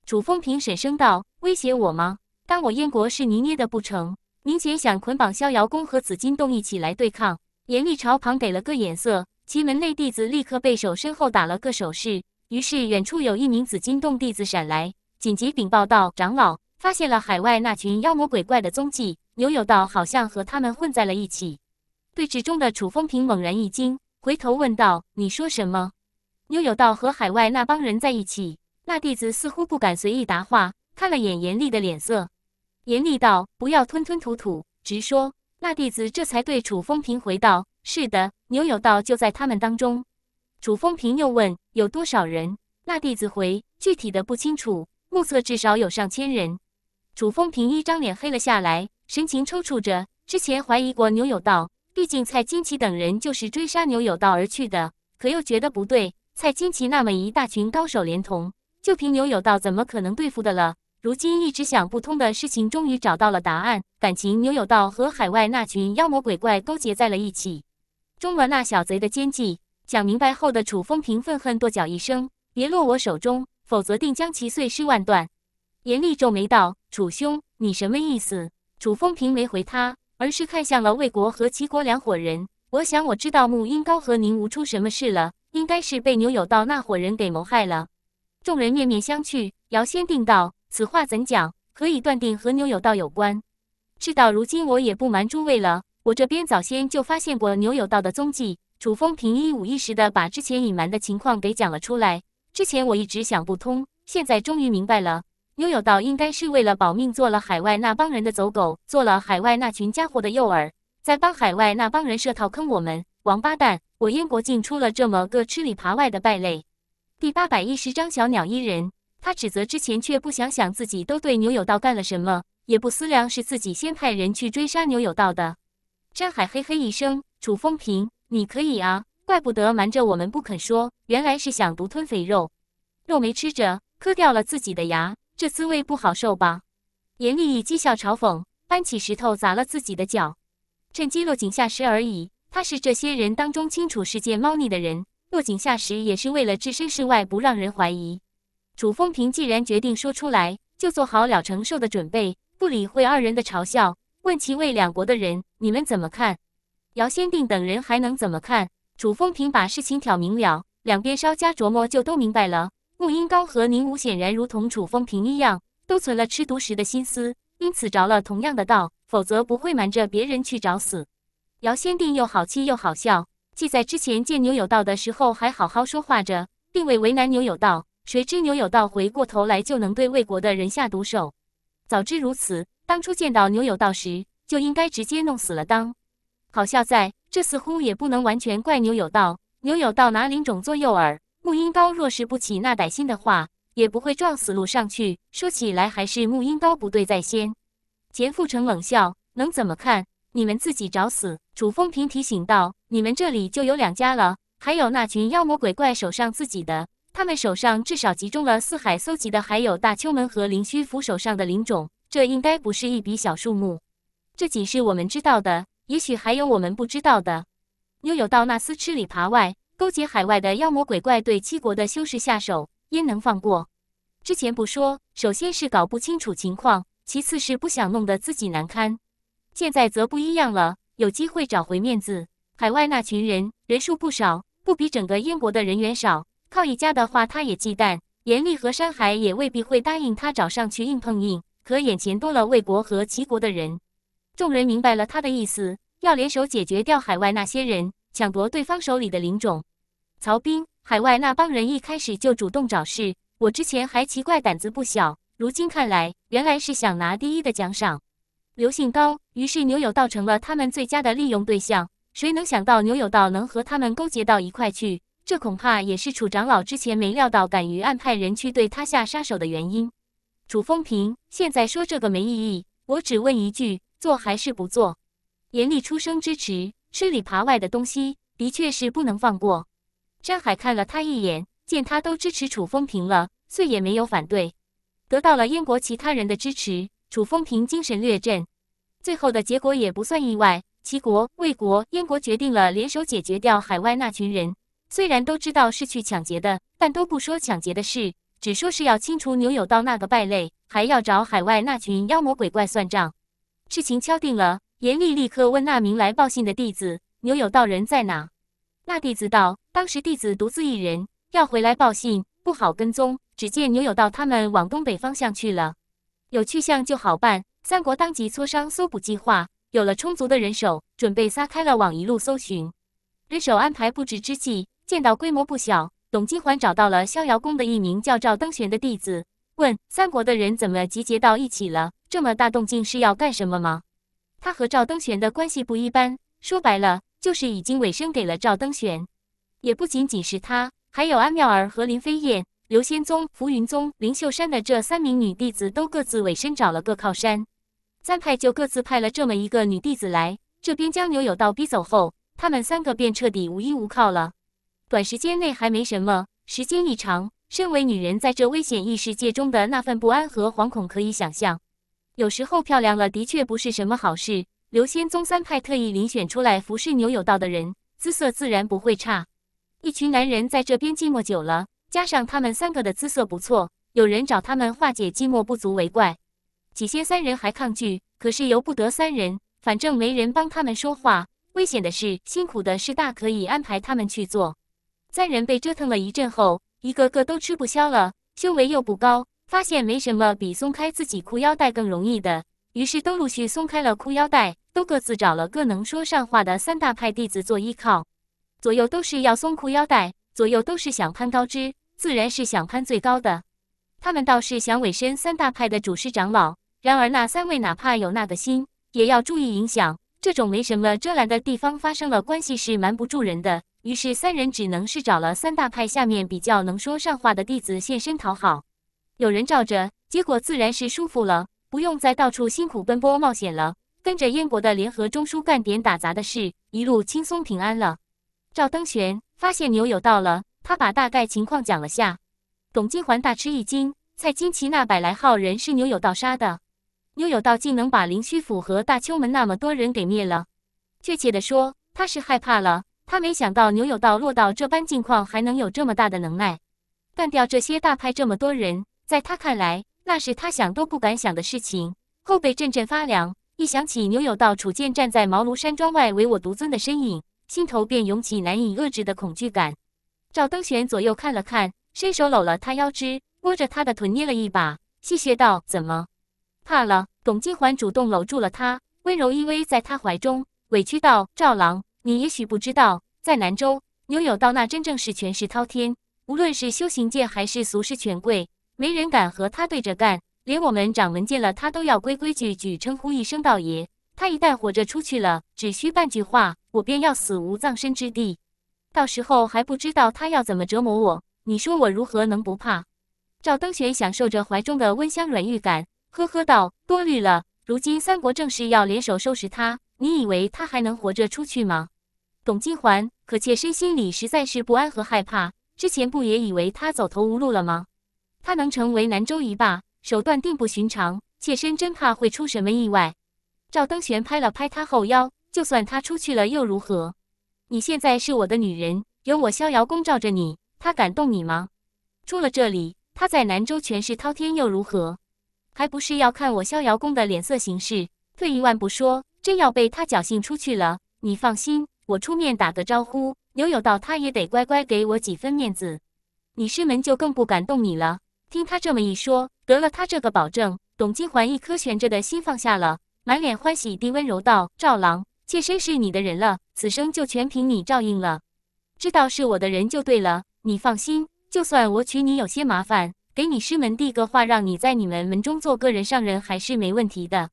楚风平沈声道：“威胁我吗？当我燕国是泥捏的不成？明显想捆绑逍遥宫和紫金洞一起来对抗。”严厉朝旁给了个眼色。其门内弟子立刻背手，身后打了个手势。于是，远处有一名紫金洞弟子闪来，紧急禀报道：“长老发现了海外那群妖魔鬼怪的踪迹，牛有道好像和他们混在了一起。”对峙中的楚风平猛然一惊，回头问道：“你说什么？”牛有道和海外那帮人在一起。那弟子似乎不敢随意答话，看了眼严厉的脸色。严厉道：“不要吞吞吐吐，直说。”那弟子这才对楚风平回道：“是的。”牛有道就在他们当中。楚风平又问：“有多少人？”那弟子回：“具体的不清楚，目测至少有上千人。”楚风平一张脸黑了下来，神情抽搐着。之前怀疑过牛有道，毕竟蔡金奇等人就是追杀牛有道而去的，可又觉得不对。蔡金奇那么一大群高手，连同就凭牛有道怎么可能对付的了？如今一直想不通的事情终于找到了答案，感情牛有道和海外那群妖魔鬼怪勾结在了一起。中了那小贼的奸计，讲明白后的楚风平愤恨，跺脚一声：“别落我手中，否则定将其碎尸万段。”严厉皱眉道：“楚兄，你什么意思？”楚风平没回他，而是看向了魏国和齐国两伙人。我想我知道穆英高和宁无出什么事了，应该是被牛有道那伙人给谋害了。众人面面相觑，姚先定道：“此话怎讲？可以断定和牛有道有关。事到如今，我也不瞒诸位了。”我这边早先就发现过牛有道的踪迹，楚风平一五一十的把之前隐瞒的情况给讲了出来。之前我一直想不通，现在终于明白了，牛有道应该是为了保命做了海外那帮人的走狗，做了海外那群家伙的诱饵，在帮海外那帮人设套坑我们。王八蛋，我燕国竟出了这么个吃里扒外的败类！第八百一十章小鸟依人，他指责之前却不想想自己都对牛有道干了什么，也不思量是自己先派人去追杀牛有道的。山海嘿嘿一声，楚风平，你可以啊，怪不得瞒着我们不肯说，原来是想独吞肥肉，肉没吃着，磕掉了自己的牙，这滋味不好受吧？严厉以讥笑嘲讽，搬起石头砸了自己的脚，趁机落井下石而已。他是这些人当中清楚世界猫腻的人，落井下石也是为了置身事外，不让人怀疑。楚风平既然决定说出来，就做好了承受的准备，不理会二人的嘲笑。问齐魏两国的人，你们怎么看？姚先定等人还能怎么看？楚风平把事情挑明了，两边稍加琢磨就都明白了。穆英高和宁武显然如同楚风平一样，都存了吃独食的心思，因此着了同样的道，否则不会瞒着别人去找死。姚先定又好气又好笑，既在之前见牛有道的时候还好好说话着，并未为难牛有道，谁知牛有道回过头来就能对魏国的人下毒手，早知如此。当初见到牛有道时，就应该直接弄死了。当，好笑在，这似乎也不能完全怪牛有道。牛有道拿灵种做诱饵，木英刀若是不起那歹心的话，也不会撞死路上去。说起来还是木英刀不对在先。钱富成冷笑：“能怎么看？你们自己找死。”楚风平提醒道：“你们这里就有两家了，还有那群妖魔鬼怪手上自己的，他们手上至少集中了四海搜集的，还有大丘门和灵虚府手上的灵种。”这应该不是一笔小数目。这仅是我们知道的，也许还有我们不知道的。又有道那厮吃里扒外，勾结海外的妖魔鬼怪，对七国的修士下手，焉能放过？之前不说，首先是搞不清楚情况，其次是不想弄得自己难堪。现在则不一样了，有机会找回面子。海外那群人人数不少，不比整个燕国的人员少。靠一家的话，他也忌惮。严厉和山海也未必会答应他找上去硬碰硬。可眼前多了魏国和齐国的人，众人明白了他的意思，要联手解决掉海外那些人，抢夺对方手里的灵种。曹兵，海外那帮人一开始就主动找事，我之前还奇怪胆子不小，如今看来，原来是想拿第一的奖赏。刘信高，于是牛有道成了他们最佳的利用对象。谁能想到牛有道能和他们勾结到一块去？这恐怕也是楚长老之前没料到，敢于暗派人去对他下杀手的原因。楚风平现在说这个没意义，我只问一句：做还是不做？严厉出声支持，吃里扒外的东西的确是不能放过。山海看了他一眼，见他都支持楚风平了，遂也没有反对。得到了燕国其他人的支持，楚风平精神略振。最后的结果也不算意外，齐国、魏国、燕国决定了联手解决掉海外那群人。虽然都知道是去抢劫的，但都不说抢劫的事。只说是要清除牛有道那个败类，还要找海外那群妖魔鬼怪算账。事情敲定了，严厉立刻问那名来报信的弟子：“牛有道人在哪？”那弟子道：“当时弟子独自一人，要回来报信不好跟踪。只见牛有道他们往东北方向去了，有去向就好办。”三国当即磋商搜捕计划，有了充足的人手，准备撒开了网一路搜寻。人手安排布置之际，见到规模不小。董金环找到了逍遥宫的一名叫赵登玄的弟子，问三国的人怎么集结到一起了，这么大动静是要干什么吗？他和赵登玄的关系不一般，说白了就是已经委身给了赵登玄。也不仅仅是他，还有安妙儿和林飞燕、刘仙宗、浮云宗、灵秀山的这三名女弟子，都各自委身找了个靠山。三派就各自派了这么一个女弟子来，这边将牛有道逼走后，他们三个便彻底无依无靠了。短时间内还没什么，时间一长，身为女人在这危险异世界中的那份不安和惶恐可以想象。有时候漂亮了的确不是什么好事。刘仙宗三派特意遴选出来服侍牛有道的人，姿色自然不会差。一群男人在这边寂寞久了，加上他们三个的姿色不错，有人找他们化解寂寞不足为怪。起先三人还抗拒，可是由不得三人，反正没人帮他们说话。危险的事、辛苦的事大可以安排他们去做。三人被折腾了一阵后，一个个都吃不消了，修为又不高，发现没什么比松开自己裤腰带更容易的，于是都陆续松开了裤腰带，都各自找了个能说上话的三大派弟子做依靠。左右都是要松裤腰带，左右都是想攀高枝，自然是想攀最高的。他们倒是想委身三大派的主事长老，然而那三位哪怕有那个心，也要注意影响。这种没什么遮拦的地方发生了关系是瞒不住人的，于是三人只能是找了三大派下面比较能说上话的弟子现身讨好，有人罩着，结果自然是舒服了，不用再到处辛苦奔波冒险了，跟着燕国的联合中枢干点打杂的事，一路轻松平安了。赵登玄发现牛友到了，他把大概情况讲了下，董金环大吃一惊，蔡金奇那百来号人是牛友盗杀的。牛有道竟能把灵虚府和大丘门那么多人给灭了，确切的说，他是害怕了。他没想到牛有道落到这般境况，还能有这么大的能耐，干掉这些大派这么多人，在他看来，那是他想都不敢想的事情。后背阵阵发凉，一想起牛有道楚剑站在茅庐山庄外唯我独尊的身影，心头便涌起难以遏制的恐惧感。赵登玄左右看了看，伸手搂了他腰肢，摸着他的臀捏了一把，戏谑道：“怎么？”怕了，董金环主动搂住了他，温柔依偎在他怀中，委屈道：“赵郎，你也许不知道，在南州，牛有道那真正是权势滔天，无论是修行界还是俗世权贵，没人敢和他对着干，连我们掌门见了他都要规规矩矩称呼一声道爷。他一旦活着出去了，只需半句话，我便要死无葬身之地。到时候还不知道他要怎么折磨我，你说我如何能不怕？”赵登玄享受着怀中的温香软玉感。呵呵，道多虑了。如今三国正是要联手收拾他，你以为他还能活着出去吗？董金环，可妾身心里实在是不安和害怕。之前不也以为他走投无路了吗？他能成为南州一霸，手段定不寻常。妾身真怕会出什么意外。赵登玄拍了拍他后腰，就算他出去了又如何？你现在是我的女人，有我逍遥宫罩着你，他敢动你吗？出了这里，他在南州权势滔天又如何？还不是要看我逍遥宫的脸色行事。退一万步说，真要被他侥幸出去了，你放心，我出面打个招呼，牛有道他也得乖乖给我几分面子。你师门就更不敢动你了。听他这么一说，得了他这个保证，董金环一颗悬着的心放下了，满脸欢喜地温柔道：“赵郎，妾身是你的人了，此生就全凭你照应了。知道是我的人就对了，你放心，就算我娶你有些麻烦。”给你师门递个话，让你在你们门中做个人上人还是没问题的。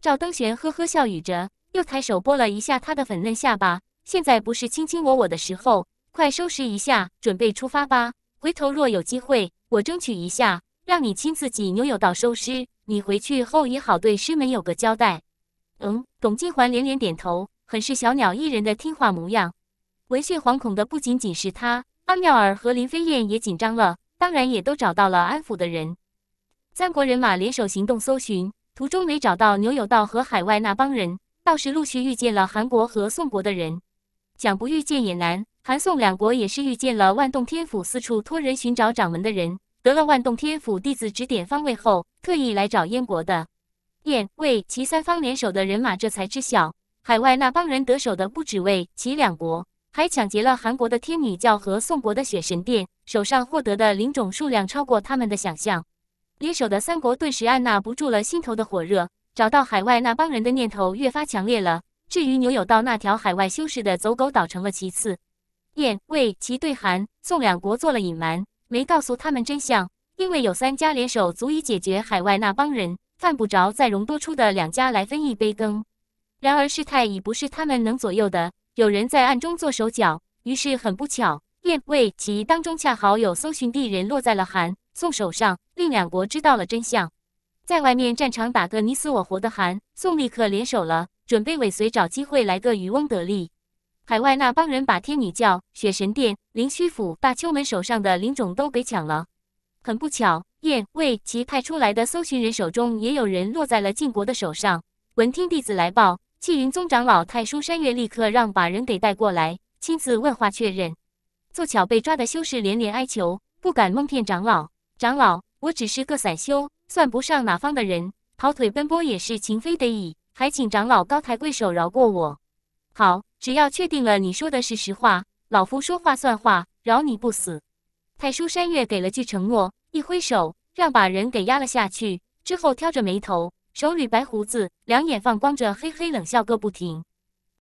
赵登玄呵呵笑语着，又抬手拨了一下他的粉嫩下巴。现在不是卿卿我我的时候，快收拾一下，准备出发吧。回头若有机会，我争取一下，让你亲自挤牛有道收尸。你回去后也好对师门有个交代。嗯，董金环连连点头，很是小鸟依人的听话模样。闻讯惶恐的不仅仅是他，阿妙儿和林飞燕也紧张了。当然也都找到了安抚的人，三国人马联手行动搜寻，途中没找到牛有道和海外那帮人，倒是陆续遇见了韩国和宋国的人，想不遇见也难。韩宋两国也是遇见了万洞天府四处托人寻找掌门的人，得了万洞天府弟子指点方位后，特意来找燕国的燕、魏、齐三方联手的人马，这才知晓海外那帮人得手的不止魏、齐两国，还抢劫了韩国的天女教和宋国的雪神殿。手上获得的灵种数量超过他们的想象，联手的三国顿时按捺不住了心头的火热，找到海外那帮人的念头越发强烈了。至于牛有道那条海外修士的走狗，倒成了其次。燕魏齐对韩宋两国做了隐瞒，没告诉他们真相，因为有三家联手足以解决海外那帮人，犯不着再容多出的两家来分一杯羹。然而事态已不是他们能左右的，有人在暗中做手脚，于是很不巧。燕、魏、齐当中恰好有搜寻地人落在了韩、宋手上，令两国知道了真相。在外面战场打个你死我活的，韩、宋立刻联手了，准备尾随找机会来个渔翁得利。海外那帮人把天女教、雪神殿、灵虚府、大丘门手上的灵种都给抢了。很不巧，燕、魏、齐派出来的搜寻人手中也有人落在了晋国的手上。闻听弟子来报，气云宗长老太叔山岳立刻让把人给带过来，亲自问话确认。做巧被抓的修士连连哀求，不敢蒙骗长老。长老，我只是个散修，算不上哪方的人，跑腿奔波也是情非得已，还请长老高抬贵手，饶过我。好，只要确定了你说的是实话，老夫说话算话，饶你不死。太叔山月给了句承诺，一挥手让把人给压了下去，之后挑着眉头，手捋白胡子，两眼放光着，嘿嘿冷笑个不停。